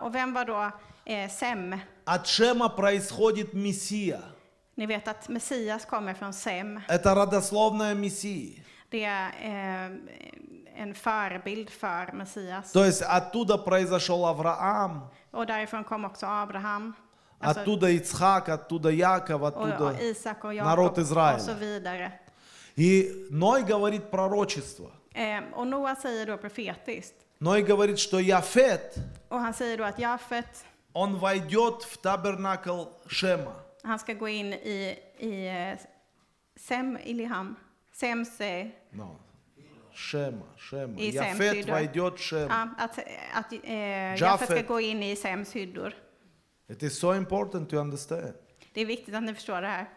Och vem var då eh, Sem? От Шема происходит Мессия. Ni vet att Messias kommer från Sem. Это родословная Мессии. Det är eh, en förebild för Messias. То есть оттуда произошел Авраам. Och därifrån kom också Abraham. Оттуда Ицхак, оттуда Яков, оттуда och Isak och Jakob, народ Израиля. Och så vidare. И Ной говорит пророчество. Ehm, och Noa säger då profetiskt. Ной говорит, что Яфет, Och han säger då att Jafet, он войдет в табернакл Шема. han ska gå in i, i eh, Sem Iliham. Sems, eh, No. Шема, Шема. И Сэм Яфет Сидор. войдет в Шема. ja, att, att eh, Jafet ska gå in i Sems hyddor. It is so important to understand. Det är viktigt att ni förstår det här.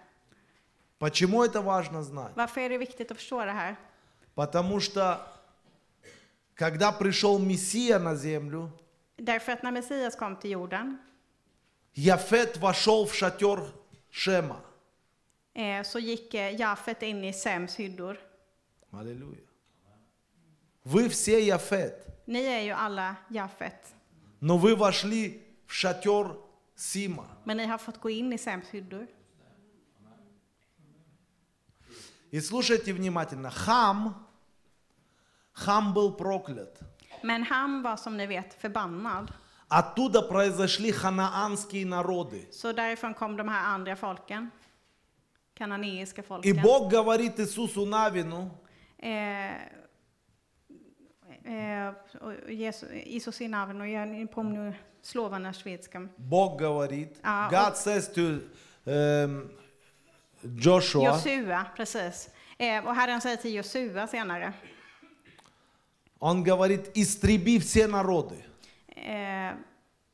Почему это важно знать? Varför är det viktigt att förstå det här? Потому что когда пришел Мессия на землю, Därför att när Messias kom till jorden, Яфет вошел в шатер Шема. eh, så gick eh, Jafet in i Sems hyddor. Аллилуйя. Вы все Яфет, Ni är ju alla Jafet, но вы вошли в шатер Sima. Men ni har fått gå in i Sams hyddor. И слушайте внимательно. Хам, Хам был проклят. Men Ham var som ni vet förbannad. Оттуда произошли ханаанские народы. Så därifrån kom de här andra folken. Kananeiska folken. И Бог говорит Иисусу Навину. Eh, eh, Jesus i Navin och gör en slå на шведском. Бог говорит. Ja, God says to um, Joshua. Josua, precis. Eh, och Herren säger till Josua senare. Он говорит, истреби все народы. Eh,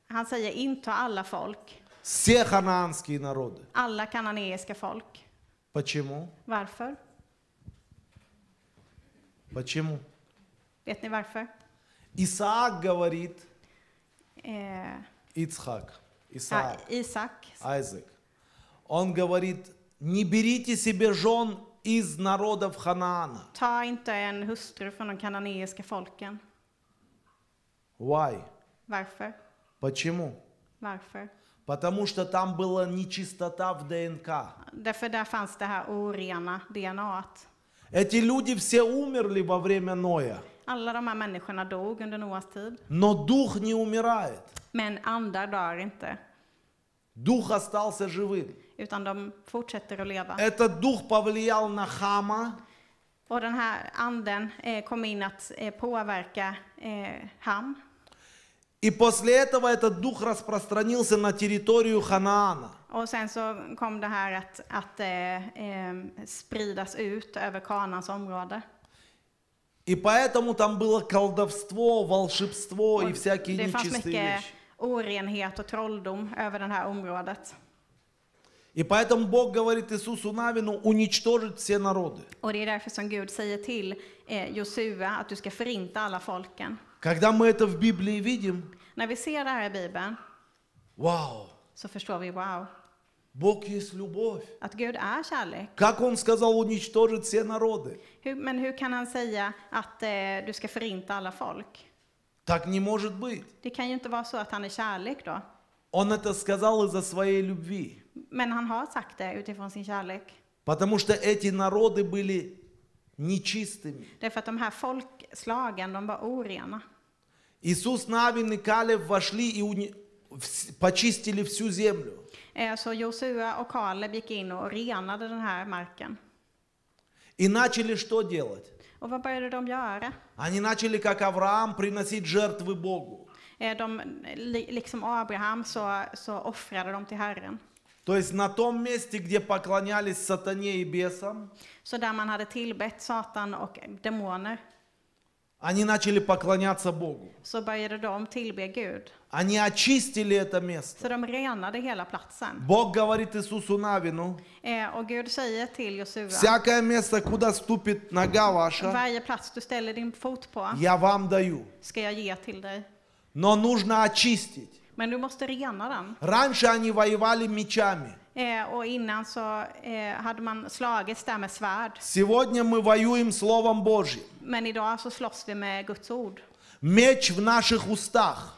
han säger, inta alla folk. Все ханаанские народы. Alla kananeiska folk. Почему? Varför? Почему? Vet ni varför? Исаак говорит, Э, Ицхак, а, Исаак, а, Исаак, Айзек. Он говорит, не берите себе жен из народов Ханаана. Ta inte en hustru från de kananeiska folken. Why? Varför? Почему? Varför? Потому что там была нечистота в ДНК. Därför där fanns det här orena DNA. Эти люди все умерли во время Ноя. Alla de här människorna dog under Noas tid. Но дух не умирает. Men andar dör inte. Дух остался живым. Utan de fortsätter att leva. Этот дух повлиял на Хама. Och den här anden eh, kom in att eh, påverka eh, Ham. И после этого этот дух распространился на территорию Ханаана. Och sen så kom det här att, att eh, spridas ut över Kanans område. И поэтому там было колдовство, волшебство и всякие det fanns нечистые mycket вещи. Orenhet och trolldom över det här området. И поэтому Бог говорит Иисусу Навину уничтожить все народы. Och det är därför som Gud säger till eh, Josua att du ska förinta alla folken. Когда мы это в Библии видим, När vi ser det här i Bibeln вау, så förstår vi, wow, Бог есть любовь. att Gud är kärlek. Как Он сказал уничтожить все народы? Hur, men hur kan han säga att eh, du ska förinta alla folk? Так не может быть. Det kan ju inte vara så att han är kärlek då. Он это сказал из-за своей любви. Men han har sagt det utifrån sin kärlek. Потому что эти народы были нечистыми. Därför att de här folkslagen, de var orena. Иисус, Навин и Калев вошли и уни... почистили всю землю. Э, så Josua och Kaleb gick in och renade den här marken. И начали что делать? Они начали, как Авраам, приносить жертвы Богу. De, liksom Abraham så, så de till Herren. То есть на том месте, где поклонялись сатане и бесам, så där man hade Satan och demoner, они начали поклоняться Богу. Så började de tillbe Gud. Они очистили это место. Så de renade hela platsen. Бог говорит Иисусу Навину. Eh, och Gud säger till Josua. Всякое место, куда ступит нога ваша. Varje plats du ställer din fot på. Я вам даю. Ska jag ge till dig. Но нужно очистить. Men du måste rena den. Раньше они воевали мечами. Сегодня мы воюем Словом Божьим. Men idag så slåss vi med Guds ord. Меч в наших устах.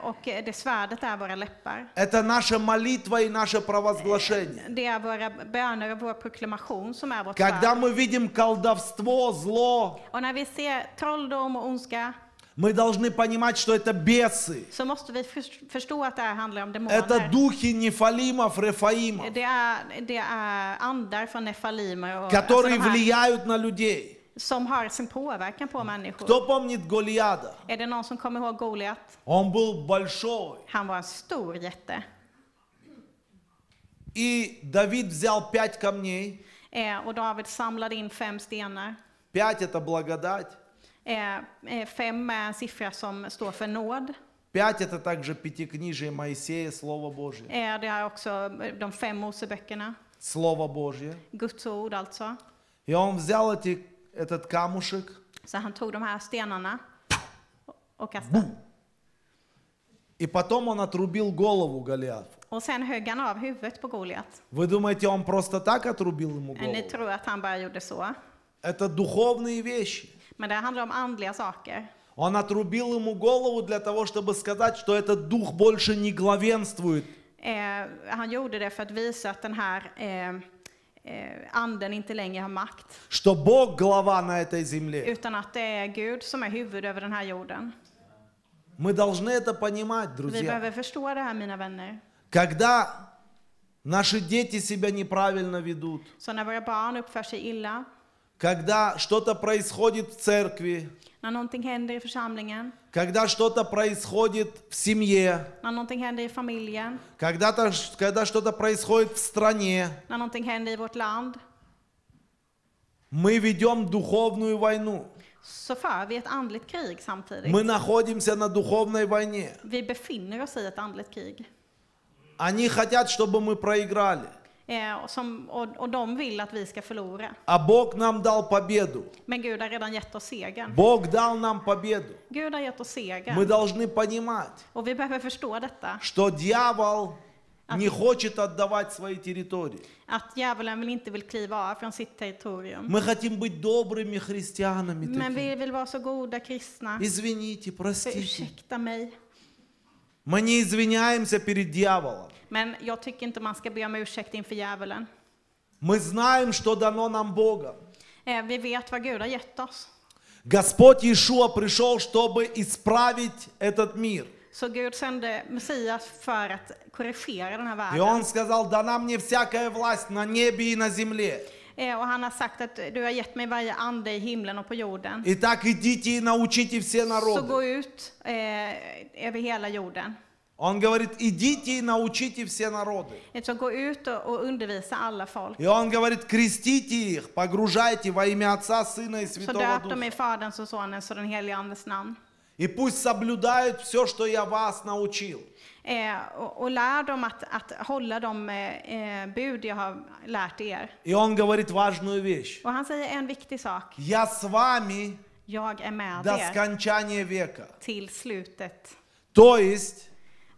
Och det svärdet är våra läppar. Это наша молитва и наше провозглашение. Det är våra böner och vår proklamation som är vårt Когда мы видим колдовство, зло, och när vi ser trolldom och ondska, мы должны понимать, что это бесы. Så måste vi förstå att det här handlar om demoner. Это духи нефалимов, рефаимов. Det är, det är andar från нефалимер. Och, которые alltså влияют на людей. Som har sin påverkan på människor. Кто помнит Голиада? Är det någon som kommer ihåg Goliat? Он был большой. Han var en stor jätte. И Давид взял пять камней. Eh, och David samlade in fem stenar. Пять это благодать. Fem är en eh, siffra som står för nåd. Пять – это также пятикнижие Моисея, Слово Божье. Det är också eh, de fem Moseböckerna. Слово Божье. Guds ord alltså. И он взял эти, этот камушек. Så han tog de här stenarna och kastade. Бум! И потом он отрубил голову Голиафу. Och sen högg han av huvudet på Goliat. Вы думаете, он просто так отрубил ему голову? Ni tror att han bara gjorde så? Это духовные вещи. Men det handlar om andliga saker. Он отрубил ему голову для того, чтобы сказать, что этот дух больше не главенствует. Eh, han gjorde det för att visa att den här eh, anden inte längre har makt. Что Бог глава на этой земле. Utan att det är Gud som är huvud över den här jorden. Мы должны это понимать, друзья. Vi behöver förstå det här, mina vänner. Когда наши дети себя неправильно ведут. Så när våra barn uppför sig illa когда что-то происходит в церкви, Когда что-то происходит в семье. Когда, когда что-то происходит в стране. Мы ведем духовную войну. Så för vi ett andligt krig samtidigt. Мы находимся на духовной войне. Vi befinner oss i ett andligt krig. Они хотят, чтобы мы проиграли. Eh, och, som, och, och de vill att vi ska förlora. А Бог нам дал победу. Men Gud har redan gett oss segern. Бог дал нам победу. Gud har gett oss segern. Мы должны понимать, och vi behöver förstå detta, что дьявол att, не хочет отдавать свои территории. Att djävulen vill inte vill kliva av från sitt territorium. Мы хотим быть добрыми христианами. Men vi vill vara så goda kristna. Извините, простите. Ursäkta mig. Мы не извиняемся перед дьяволом. Men jag tycker inte man ska be om ursäkt inför djävulen. Мы знаем, что дано нам Богом. Eh, vi vet vad Gud har gett oss. Господь Иешуа пришел, чтобы исправить этот мир. Så Gud sände Messias för att korrigera den här И världen. он сказал, дана мне всякая власть на небе и на земле. Eh, och han har sagt att du har gett mig varje ande i himlen och på jorden. Итак, идите и научите все Så gå ut eh, över hela jorden. Он говорит, идите и научите все народы. И он говорит, крестите их, погружайте во имя Отца, Сына и Святого Духа. И пусть соблюдают все, что я вас научил. Eh, och lär dem att, att hålla de eh, eh, bud jag har lärt er. И он говорит важную вещь. Och han säger en viktig sak. Я с вами jag är med до er скончания века. Till slutet. То есть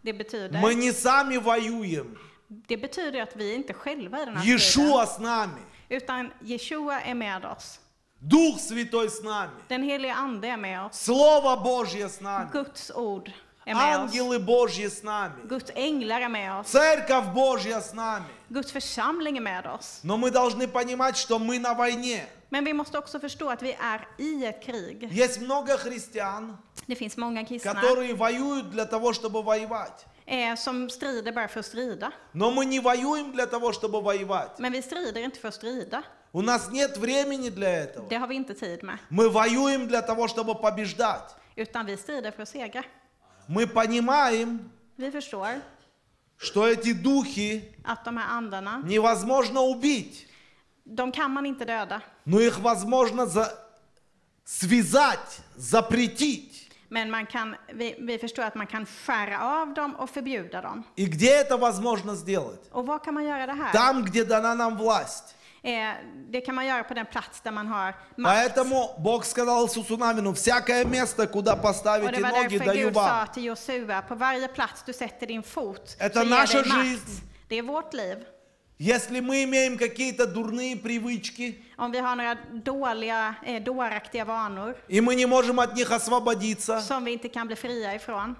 Det betyder, Мы не сами воюем. det betyder att vi inte själva är den här Иешуа striden, с нами. utan Jeshua är med oss. Дух Святой с нами. Den helige Ande är med oss. Слово Божье с нами. Guds ord är med oss. Ангелы Божьи с нами. Guds änglar är med oss. Церковь Божья с нами. Guds församling är med oss. Но мы должны понимать, что мы на войне. Men vi måste också förstå att vi är i ett krig. Есть много христиан, det finns många kristna которые воюют для того, чтобы воевать. Eh, som strider bara för att strida. Но мы не воюем для того, чтобы воевать. Men vi strider inte för att strida. У нас нет времени для этого. Det har vi inte tid med. Мы воюем для того, чтобы побеждать. Utan vi strider för att segra. Мы понимаем, vi förstår, что эти духи att de här andarna невозможно убить. De kan man inte döda. Но их возможно за... связать, запретить. Men man kan, vi, vi förstår att man kan skära av dem och förbjuda dem. И где это возможно сделать? Och var kan man göra det här? Там, где дана нам власть. Eh, det kan man göra på den plats där man har makt. Поэтому Бог сказал Иисусу Навину, всякое место, куда поставите ноги, даю вам. Josua, på varje plats du sätter din fot, Это наша жизнь. Det är vårt liv. Если мы имеем какие-то дурные привычки, om vi har några dåliga, eh, dåraktiga vanor, и мы не можем от них освободиться, som vi inte kan bli fria ifrån,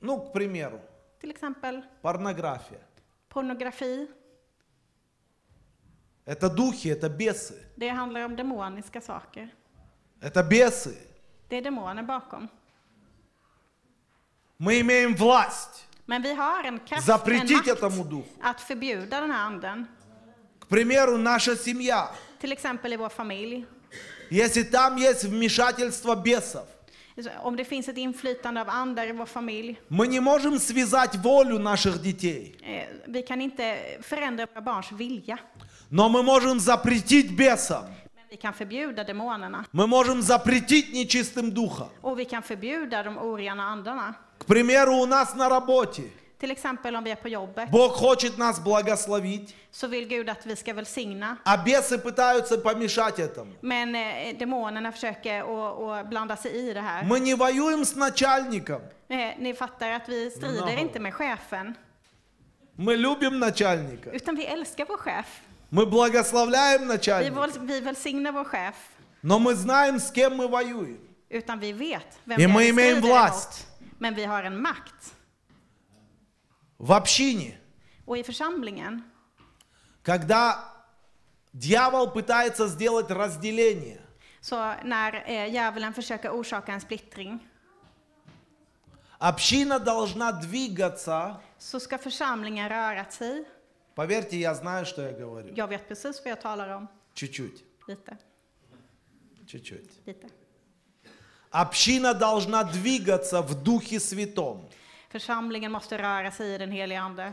ну, к примеру, till exempel, порнография, pornografi, это духи, это бесы. Det handlar om demoniska saker. Это бесы. Det är demoner bakom. Мы имеем власть. Men vi har en kraft, Запретить en этому духу. Att förbjuda den här anden. К примеру, наша семья. Till exempel i vår familj. Если там есть вмешательство бесов. Om det finns ett inflytande av andar i vår familj. Мы не можем связать волю наших детей. Vi kan inte förändra våra barns vilja. Но мы можем запретить бесам. Vi kan förbjuda demonerna. Мы можем запретить нечистым духом. Och vi kan förbjuda de orena andarna. К примеру, у нас на работе. Till exempel om vi är på jobbet. Бог хочет нас благословить. Så vill Gud att vi ska välsigna. А бесы пытаются помешать этому. Men eh, demonerna försöker och, och blanda sig i det här. Мы не воюем с начальником. Eh, ni fattar att vi strider no. inte med chefen. Мы любим начальника. Utan vi älskar vår chef. Мы благословляем начальника. Vi, vi välsignar vår chef. Но мы знаем, с кем мы воюем. Utan vi vet vem И мы имеем власть. Mot. Men vi har en makt. В общине. Och i församlingen. Когда дьявол пытается сделать разделение. Så när eh, djävulen försöker orsaka en splittring. Община должна двигаться. Så ska församlingen röra sig. Поверьте, я знаю, что я говорю. Jag vet precis vad jag talar om. Чуть-чуть. Lite. Чуть-чуть. Lite. Община должна двигаться в Духе Святом. Församlingen måste röra sig i den heliga Ande.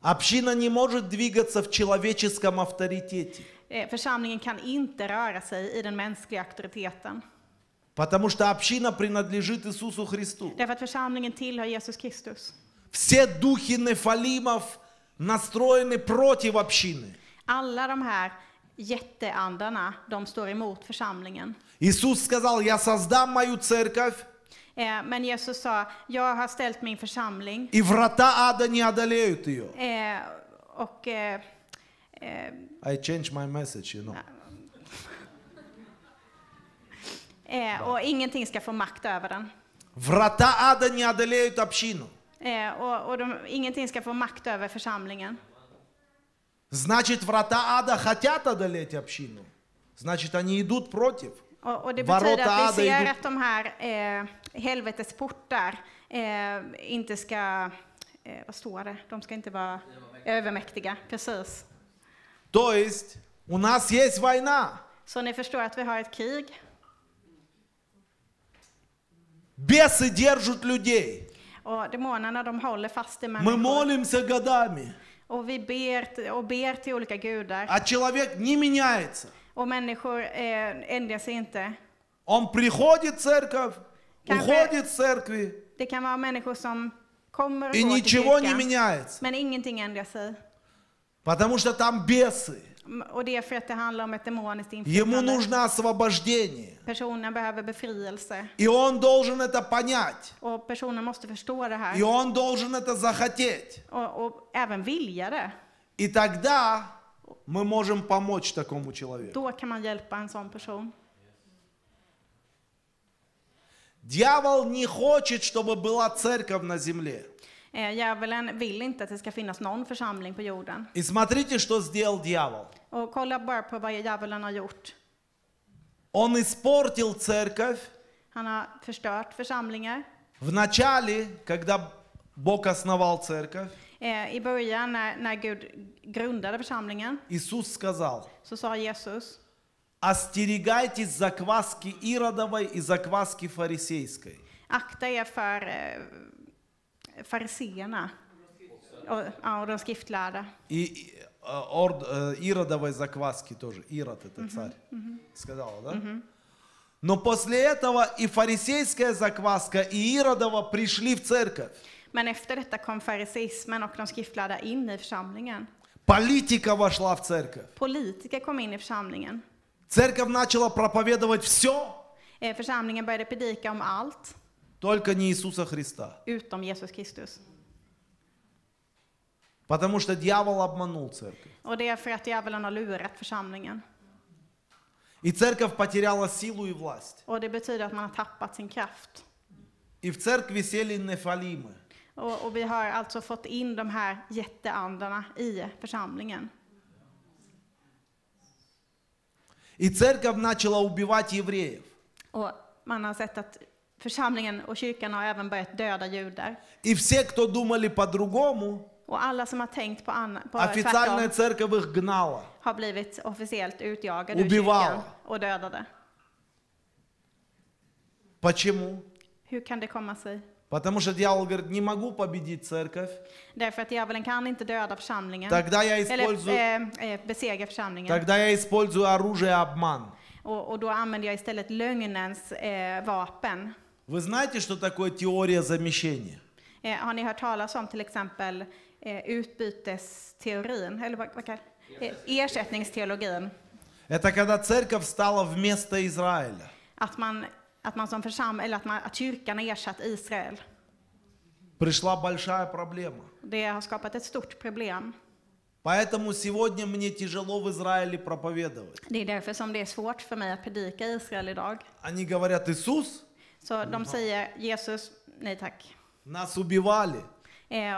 Община не может двигаться в человеческом авторитете. Eh, församlingen kan inte röra sig i den mänskliga auktoriteten. Потому что община принадлежит Иисусу Христу. Därför att församlingen tillhör Jesus Kristus. Все духи нефалимов настроены против общины. Alla de här jätteandarna, de står emot församlingen. Eh, men Jesus sa, jag har ställt min församling. Eh, och, eh, I changed my message, you know. och ingenting ska få makt över den. Врата ада не одолеют общину. Och, ingenting ska få makt över församlingen. Значит, врата ада хотят одолеть общину. Значит, они идут против. Och, och det betyder att vi ser att de här eh, helvetets portar eh, inte ska, eh, vad står det, de ska inte vara övermäktiga. Precis. То есть, у нас есть война. Så ni förstår att vi har ett krig. Бесы держат людей. Och demonerna, de håller fast i människor. Мы молимся годами. Och vi ber, och ber till olika gudar. А человек не меняется. Och människor eh, ändras inte. Он приходит в церковь, Kanske, уходит в церкви. Det kan vara människor som kommer och И går till ничего не kyrkan, меняется. men ingenting ändrar sig. Потому что там бесы. Och det är för att det handlar om ett demoniskt Ему inflytande. нужно освобождение. Personen behöver befrielse. И он должен это понять. Och personen måste förstå det И här. он должен это захотеть. Och, och även vilja det. И тогда мы можем помочь такому человеку. Då kan man hjälpa en sån person. Дьявол не хочет, чтобы была церковь на земле. Djävulen vill inte att det ska finnas någon församling på jorden. И смотрите, что сделал дьявол. Och kolla bara på vad djävulen har gjort. Он испортил церковь. Han har förstört församlingar. В начале, когда Бог основал церковь, I början när, när Gud grundade församlingen, Иисус сказал, så sa Jesus, остерегайтесь закваски Иродовой и закваски фарисейской. Akta er för фарисеерna och, ja, och de И орд, Иродовой закваски тоже. Ирод это царь. Сказал, да? Но после этого и фарисейская закваска, и Иродова пришли в церковь. Men efter detta kom fariseismen och de skriftlärda in i församlingen. Политика вошла в церковь. Politiker kom in i församlingen. Церковь начала проповедовать все. Э, församlingen började predika om allt. Только не Иисуса Христа. Utom Jesus Kristus. Потому что дьявол обманул церковь. Och det är för att djävulen har lurat församlingen. И церковь потеряла силу и власть. Och det betyder att man har tappat sin kraft. И в церкви сели нефалимы. Och, och vi har alltså fått in de här jätteandarna i församlingen. И церковь начала убивать евреев. Och man har sett att Församlingen och kyrkan har även börjat döda judar. och alla som har tänkt på, an, på tvärtom, церковь har blivit officiellt utjagade ur kyrkan och dödade. Почему? Hur kan det komma sig? Потому что дьявол говорит, не могу победить церковь, Därför att djävulen kan inte döda församlingen, тогда я eller использую, eh, eh, besegra församlingen. тогда я использую оружие обман. Och, och då använder jag istället lögnens eh, vapen. Вы знаете, что такое теория замещения? Eh, har ni hört talas om till exempel eh, utbytesteorin, eller vad, vad kan, eh, ersättningsteologin? Это когда церковь стала вместо Израиля. Att man, att man som försam, eller att, man, att kyrkan ersatt Israel. Пришла большая проблема. Det har skapat ett stort problem. Поэтому сегодня мне тяжело в Израиле проповедовать. Det är därför som det är svårt för mig att predika i Israel idag. Они говорят, Иисус Så de säger Jesus, nej tack. Нас убивали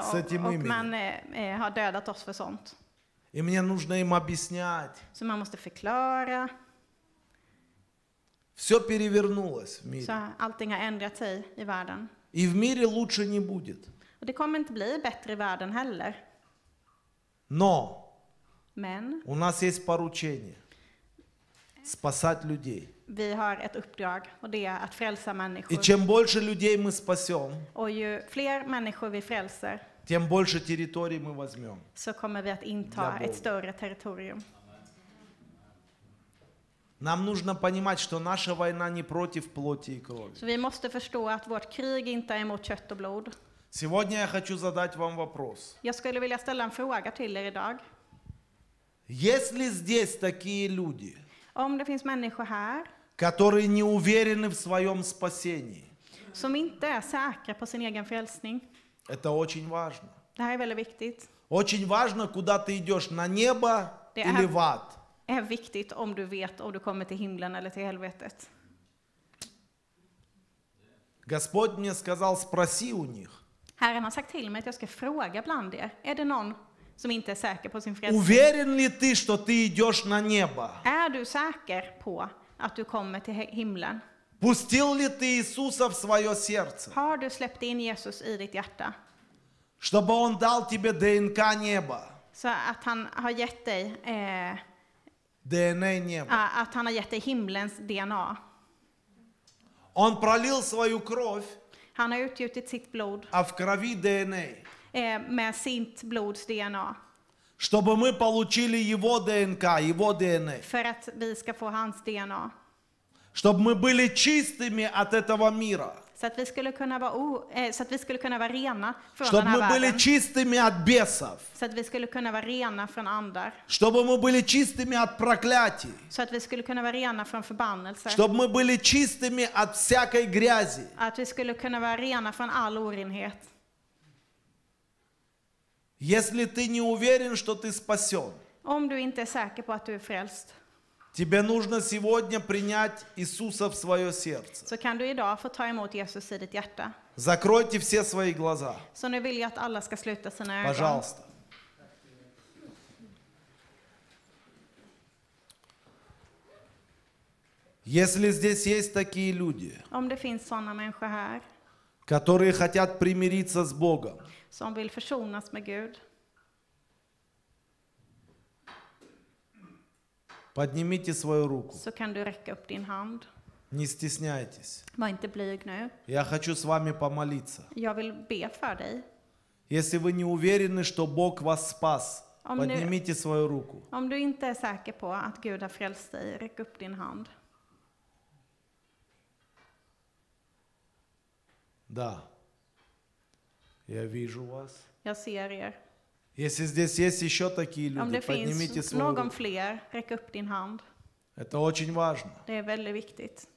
с этим och, och man eh, har dödat oss för sånt. И мне нужно им объяснять. Så man måste förklara. Все перевернулось в мире. Så allting har ändrat sig i världen. И в мире лучше не будет. Och det kommer inte bli bättre i världen heller. Но Men. у нас есть поручение спасать людей. Vi har ett uppdrag och det är att frälsa människor. och ju fler människor vi frälser, тем больше территорий мы возьмем. Så kommer vi att inta ett större territorium. Нам нужно понимать, что наша война не против плоти и крови. Så vi måste förstå att vårt krig inte är mot kött och blod. Сегодня я хочу задать вам вопрос. Jag skulle vilja ställa en fråga till er idag. Есть ли здесь такие люди? Om det finns människor här которые не уверены в своем спасении. Som inte är säkra på sin egen frälsning. Это очень важно. Det här är väldigt viktigt. Очень важно, куда ты идешь, на небо det или är, в ад. Det är viktigt om du vet om du kommer till himlen eller till helvetet. Господь мне сказал, спроси у них. Herren har sagt till mig att jag ska fråga bland er. Är det någon som inte är säker på sin frälsning? Уверен ли ты, что ты идешь на небо? Är du säker på att du kommer till himlen? Har du släppt in Jesus i ditt hjärta? Så att han har gett dig eh, DNA неба. Att han har gett dig himlens DNA. Он пролил свою кровь. Han har utgjutit sitt blod. А в крови DNA. Eh, med sitt blods DNA. Чтобы мы получили его ДНК, его ДНК. För att vi ska få hans DNA. Чтобы мы были чистыми от этого мира. Så att vi skulle kunna vara, o, eh, så att vi skulle kunna vara rena från Чтобы den här мы världen. были чистыми от бесов. Så att vi skulle kunna vara rena från andar. Чтобы мы были чистыми от проклятий. Så att vi skulle kunna vara rena från förbannelser. Чтобы мы были чистыми от всякой грязи. Att vi skulle kunna vara rena från all orenhet. Если ты не уверен, что ты спасен, Om du inte är säker på att du är frälst, тебе нужно сегодня принять Иисуса в свое сердце. så kan du idag få ta emot Jesus i ditt hjärta. Закройте все свои глаза, Så nu vill jag att alla ska sluta sina ögon. пожалуйста. Если здесь есть такие люди, Om det finns här которые хотят примириться с Богом, som vill försonas med Gud. Поднимите свою руку. Så kan du räcka upp din hand. Не стесняйтесь. Var inte blyg nu. Я хочу с вами помолиться. Jag vill be för dig. Если вы не уверены, что Бог вас спас, om поднимите du, свою руку. Om du inte är säker på att Gud har frälst dig, räck upp din hand. Да. Я вижу вас. Jag ser er. Если здесь есть еще такие люди, Om det поднимите finns свою någon руку. fler, räck upp din hand. Это очень важно. Det är väldigt viktigt.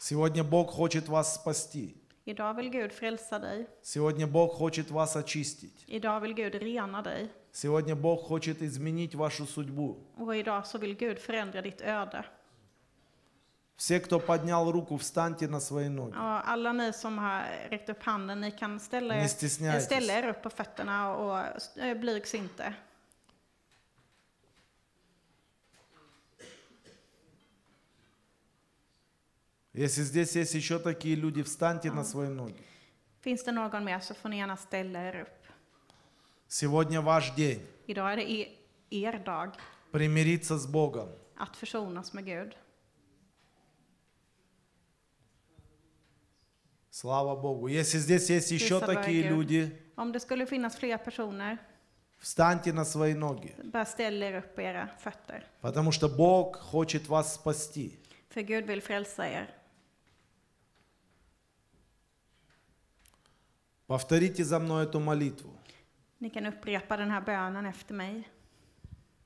Сегодня Бог хочет вас спасти. Idag vill Gud frälsa dig. Сегодня Бог хочет вас очистить. Idag vill Gud rena dig. Сегодня Бог хочет изменить вашу судьбу. Och idag så vill Gud förändra ditt öde. Все, кто поднял руку, встаньте на свои ноги. Alla ni som har räckt upp handen, ni kan ställa er, ställa er upp på fötterna och blygs inte. Если здесь есть еще такие люди, встаньте на свои ноги. Finns det någon mer så får ni gärna ställa er upp. Сегодня ваш день. Idag är det er dag. Примириться с Богом. Att försonas med Gud. Слава Богу. Если здесь есть еще такие Gud. люди, Om det skulle finnas fler personer, встаньте на свои ноги. Bara ställ er upp på era fötter. Потому что Бог хочет вас спасти. För Gud vill frälsa er. Повторите за мной эту молитву. Ni kan upprepa den här bönen efter mig.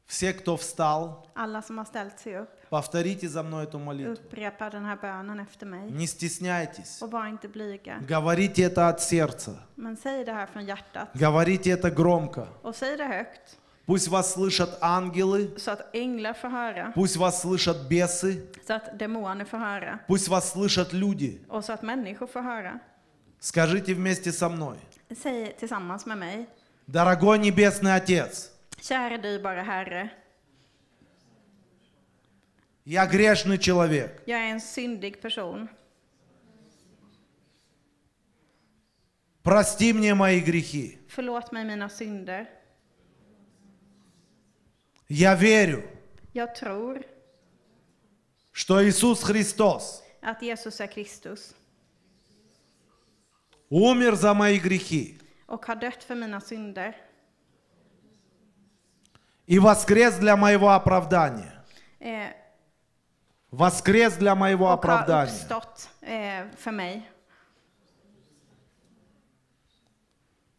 Все, кто встал, Alla som har ställt sig upp, повторите за мной эту молитву. upprepa den här bönen efter mig. Не стесняйтесь. Och var inte blyga. Говорите это от сердца. Men säg det här från hjärtat. Говорите это громко. Och säg det högt, Пусть вас слышат ангелы, så att änglar får höra, пусть вас слышат бесы, så att demoner får höra, пусть вас слышат люди. och så att människor får höra. Скажите вместе со мной. Säg tillsammans med mig, Дорогой Небесный Отец, Käre du bara Herre. Я грешный человек. Jag är en syndig person. Прости мне мои грехи. Förlåt mig mina synder. Я верю. Jag tror. Что Иисус Христос. Att Jesus är Kristus. Умер за мои грехи. Och har dött för mina synder. И воскрес для моего оправдания. Э, воскрес для моего оправдания. Э,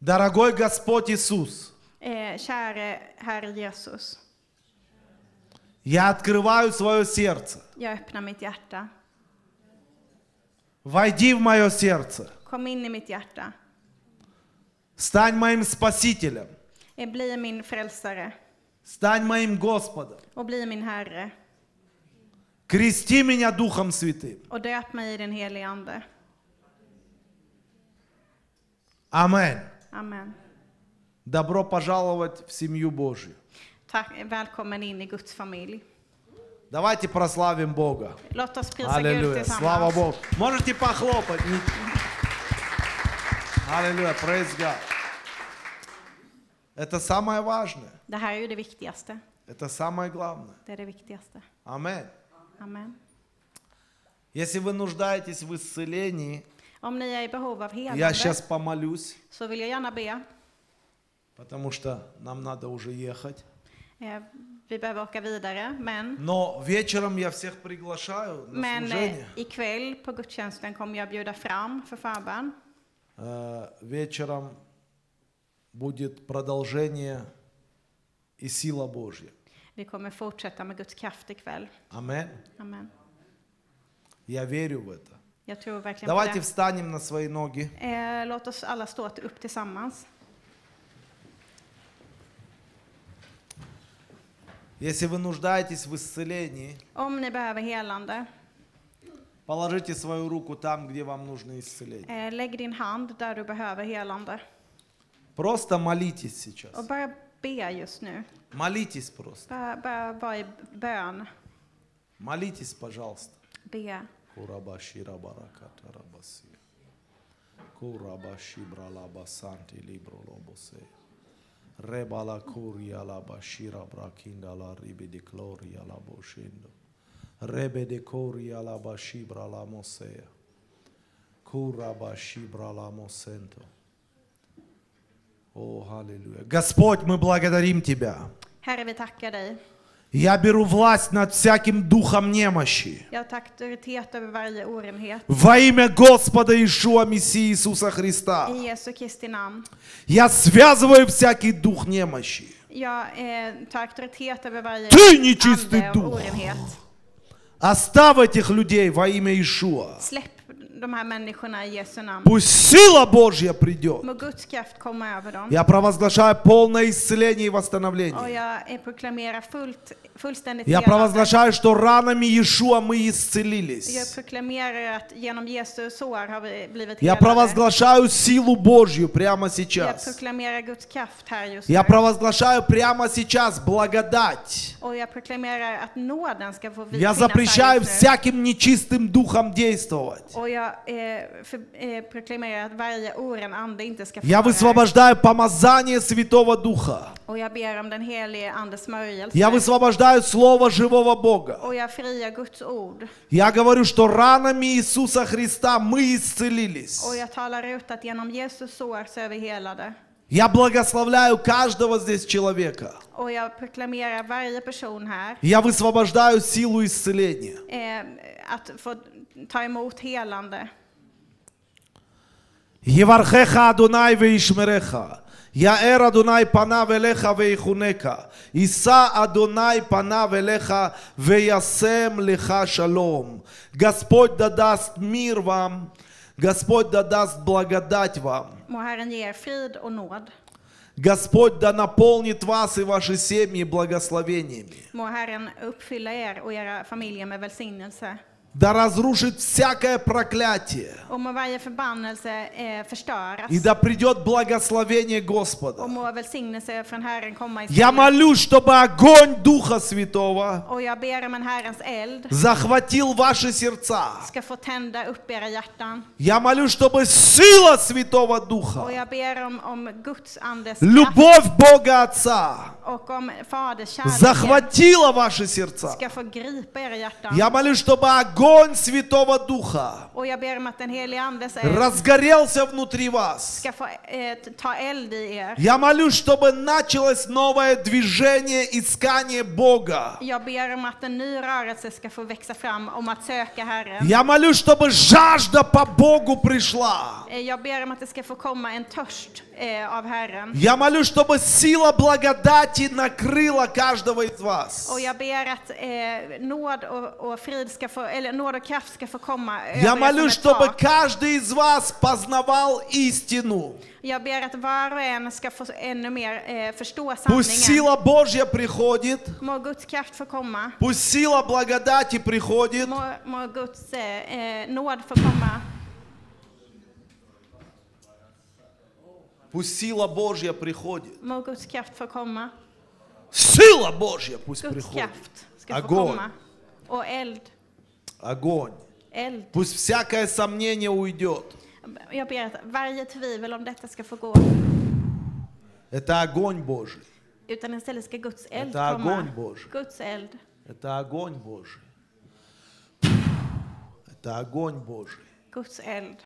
Дорогой Господь Иисус, э, я открываю свое сердце. Войди в мое сердце. Kom in i mitt hjärta. Стань моим спасителем. Bli min frälsare. Стань моим Господом. Och bli min Herre. Крести меня Духом Святым. Och döp mig i den helige Ande. Amen. Amen. Добро пожаловать в семью Божию. Tack, välkommen in i Guds familj. Давайте прославим Бога. Låt oss prisa Аллилуйя. Gud Слава Богу. Можете похлопать. Аллилуйя. Praise God. Это самое важное. Det här är ju det viktigaste. Это самое главное. Det är det viktigaste. Amen. Amen. Если вы нуждаетесь в исцелении, Om ni är i behov av helande, я сейчас помолюсь, så vill jag gärna be. потому что нам надо уже ехать. Eh, vi behöver åka vidare, men... Но вечером я всех приглашаю на men служение. Eh, ikväll på gudstjänsten kommer jag bjuda fram för förbön. Eh, вечером будет продолжение i sila Božja. Vi kommer fortsätta med Guds kraft ikväll. Amen. Amen. Я верю в это. Jag tror verkligen Давайте på det. встанем на свои ноги. Eh, låt oss alla stå upp tillsammans. Если вы нуждаетесь в исцелении, Om ni behöver helande, положите свою руку там, где вам нужно исцеление. eh, lägg din hand där du behöver helande. Просто молитесь сейчас. Och bara be just nu. Молитесь просто. Bara, bara vara i bön. Молитесь, пожалуйста. Be. Kurabashir barakata rabasi. Kurabashir bralabasanti libro lobose. Rebala curia la bashira brakinda la ribe di gloria la boscendo. Rebe de coria la bashibra la О, аллилуйя. Господь, мы благодарим Тебя. Herre, vi dig. Я беру власть над всяким духом немощи. Во имя Господа Ишуа Мессии Иисуса Христа. Я связываю всякий дух немощи. Eh, Ты нечистый дух. Оставь этих людей во имя Ишуа de här människorna i Jesu namn. Пусть сила Божья придет. Må Guds kraft komma över dem. Я провозглашаю полное исцеление и восстановление. Och jag proklamerar fullt, fullständigt Я провозглашаю, что ранами Иешуа мы исцелились. Jag proklamerar att genom Jesu sår har vi blivit Я провозглашаю силу Божью прямо сейчас. Jag proklamerar Guds kraft här just Я провозглашаю прямо сейчас благодать. Och jag proklamerar att nåden ska få Я запрещаю всяким нечистым духом действовать. Och jag Eh, eh, er Я er. высвобождаю помазание Святого Духа. Я высвобождаю Слово живого Бога. Я говорю, что ранами Иисуса Христа мы исцелились. Я благословляю каждого здесь человека. Я высвобождаю силу исцеления. Ehm, att få ta emot helande. יברכך אדוני וישמרך, יאר אדוני פניו אליך ויחונקה, יישא אדוני פניו אליך וישם לך שלום. Господь да даст мир вам, Господь да даст благодать вам. Må Herren ge frid och nåd. Господь да наполнит вас и ваши семьи благословениями. Må Herren uppfylla er och era familjer med välsignelse. да разрушит всякое проклятие. Eh, И да придет благословение Господа. Я молю, чтобы огонь Духа Святого захватил ваши сердца. Я молю, чтобы сила Святого Духа, любовь Бога Отца захватила ваши сердца. Я молю, чтобы огонь огонь Святого Духа Och jag ber om att den helige Andes eld разгорелся внутри вас. ska få eh, ta eld i er. Я молюсь, чтобы началось новое движение искания Бога. Jag ber om att en ny rörelse ska få växa fram om att söka Herren. Я молюсь, чтобы жажда по Богу пришла. Eh, Jag ber om att det ska få komma en törst av Herren. Я молю, чтобы сила благодати накрыла каждого из вас. Och jag ber att eh, nåd och, och frid ska få, eller nåd och kraft ska få komma Я молю, чтобы каждый из вас познавал истину. Jag ber att var och en ska få ännu mer eh, förstå sanningen. Пусть сила Божья приходит. Må Guds kraft få komma. Пусть сила благодати приходит. Må, må Guds eh, nåd få komma. Пусть сила Божья приходит. Сила Божья пусть Guds приходит. Kraft ska Огонь. eld. Огонь. Eld. Пусть всякое сомнение уйдет. Я ber att varje tvivel om detta ska få gå. Это огонь Божий. Utan istället ska Guds eld Это komma. Божий. Guds eld. Это огонь Божий. Это огонь Божий. Guds eld.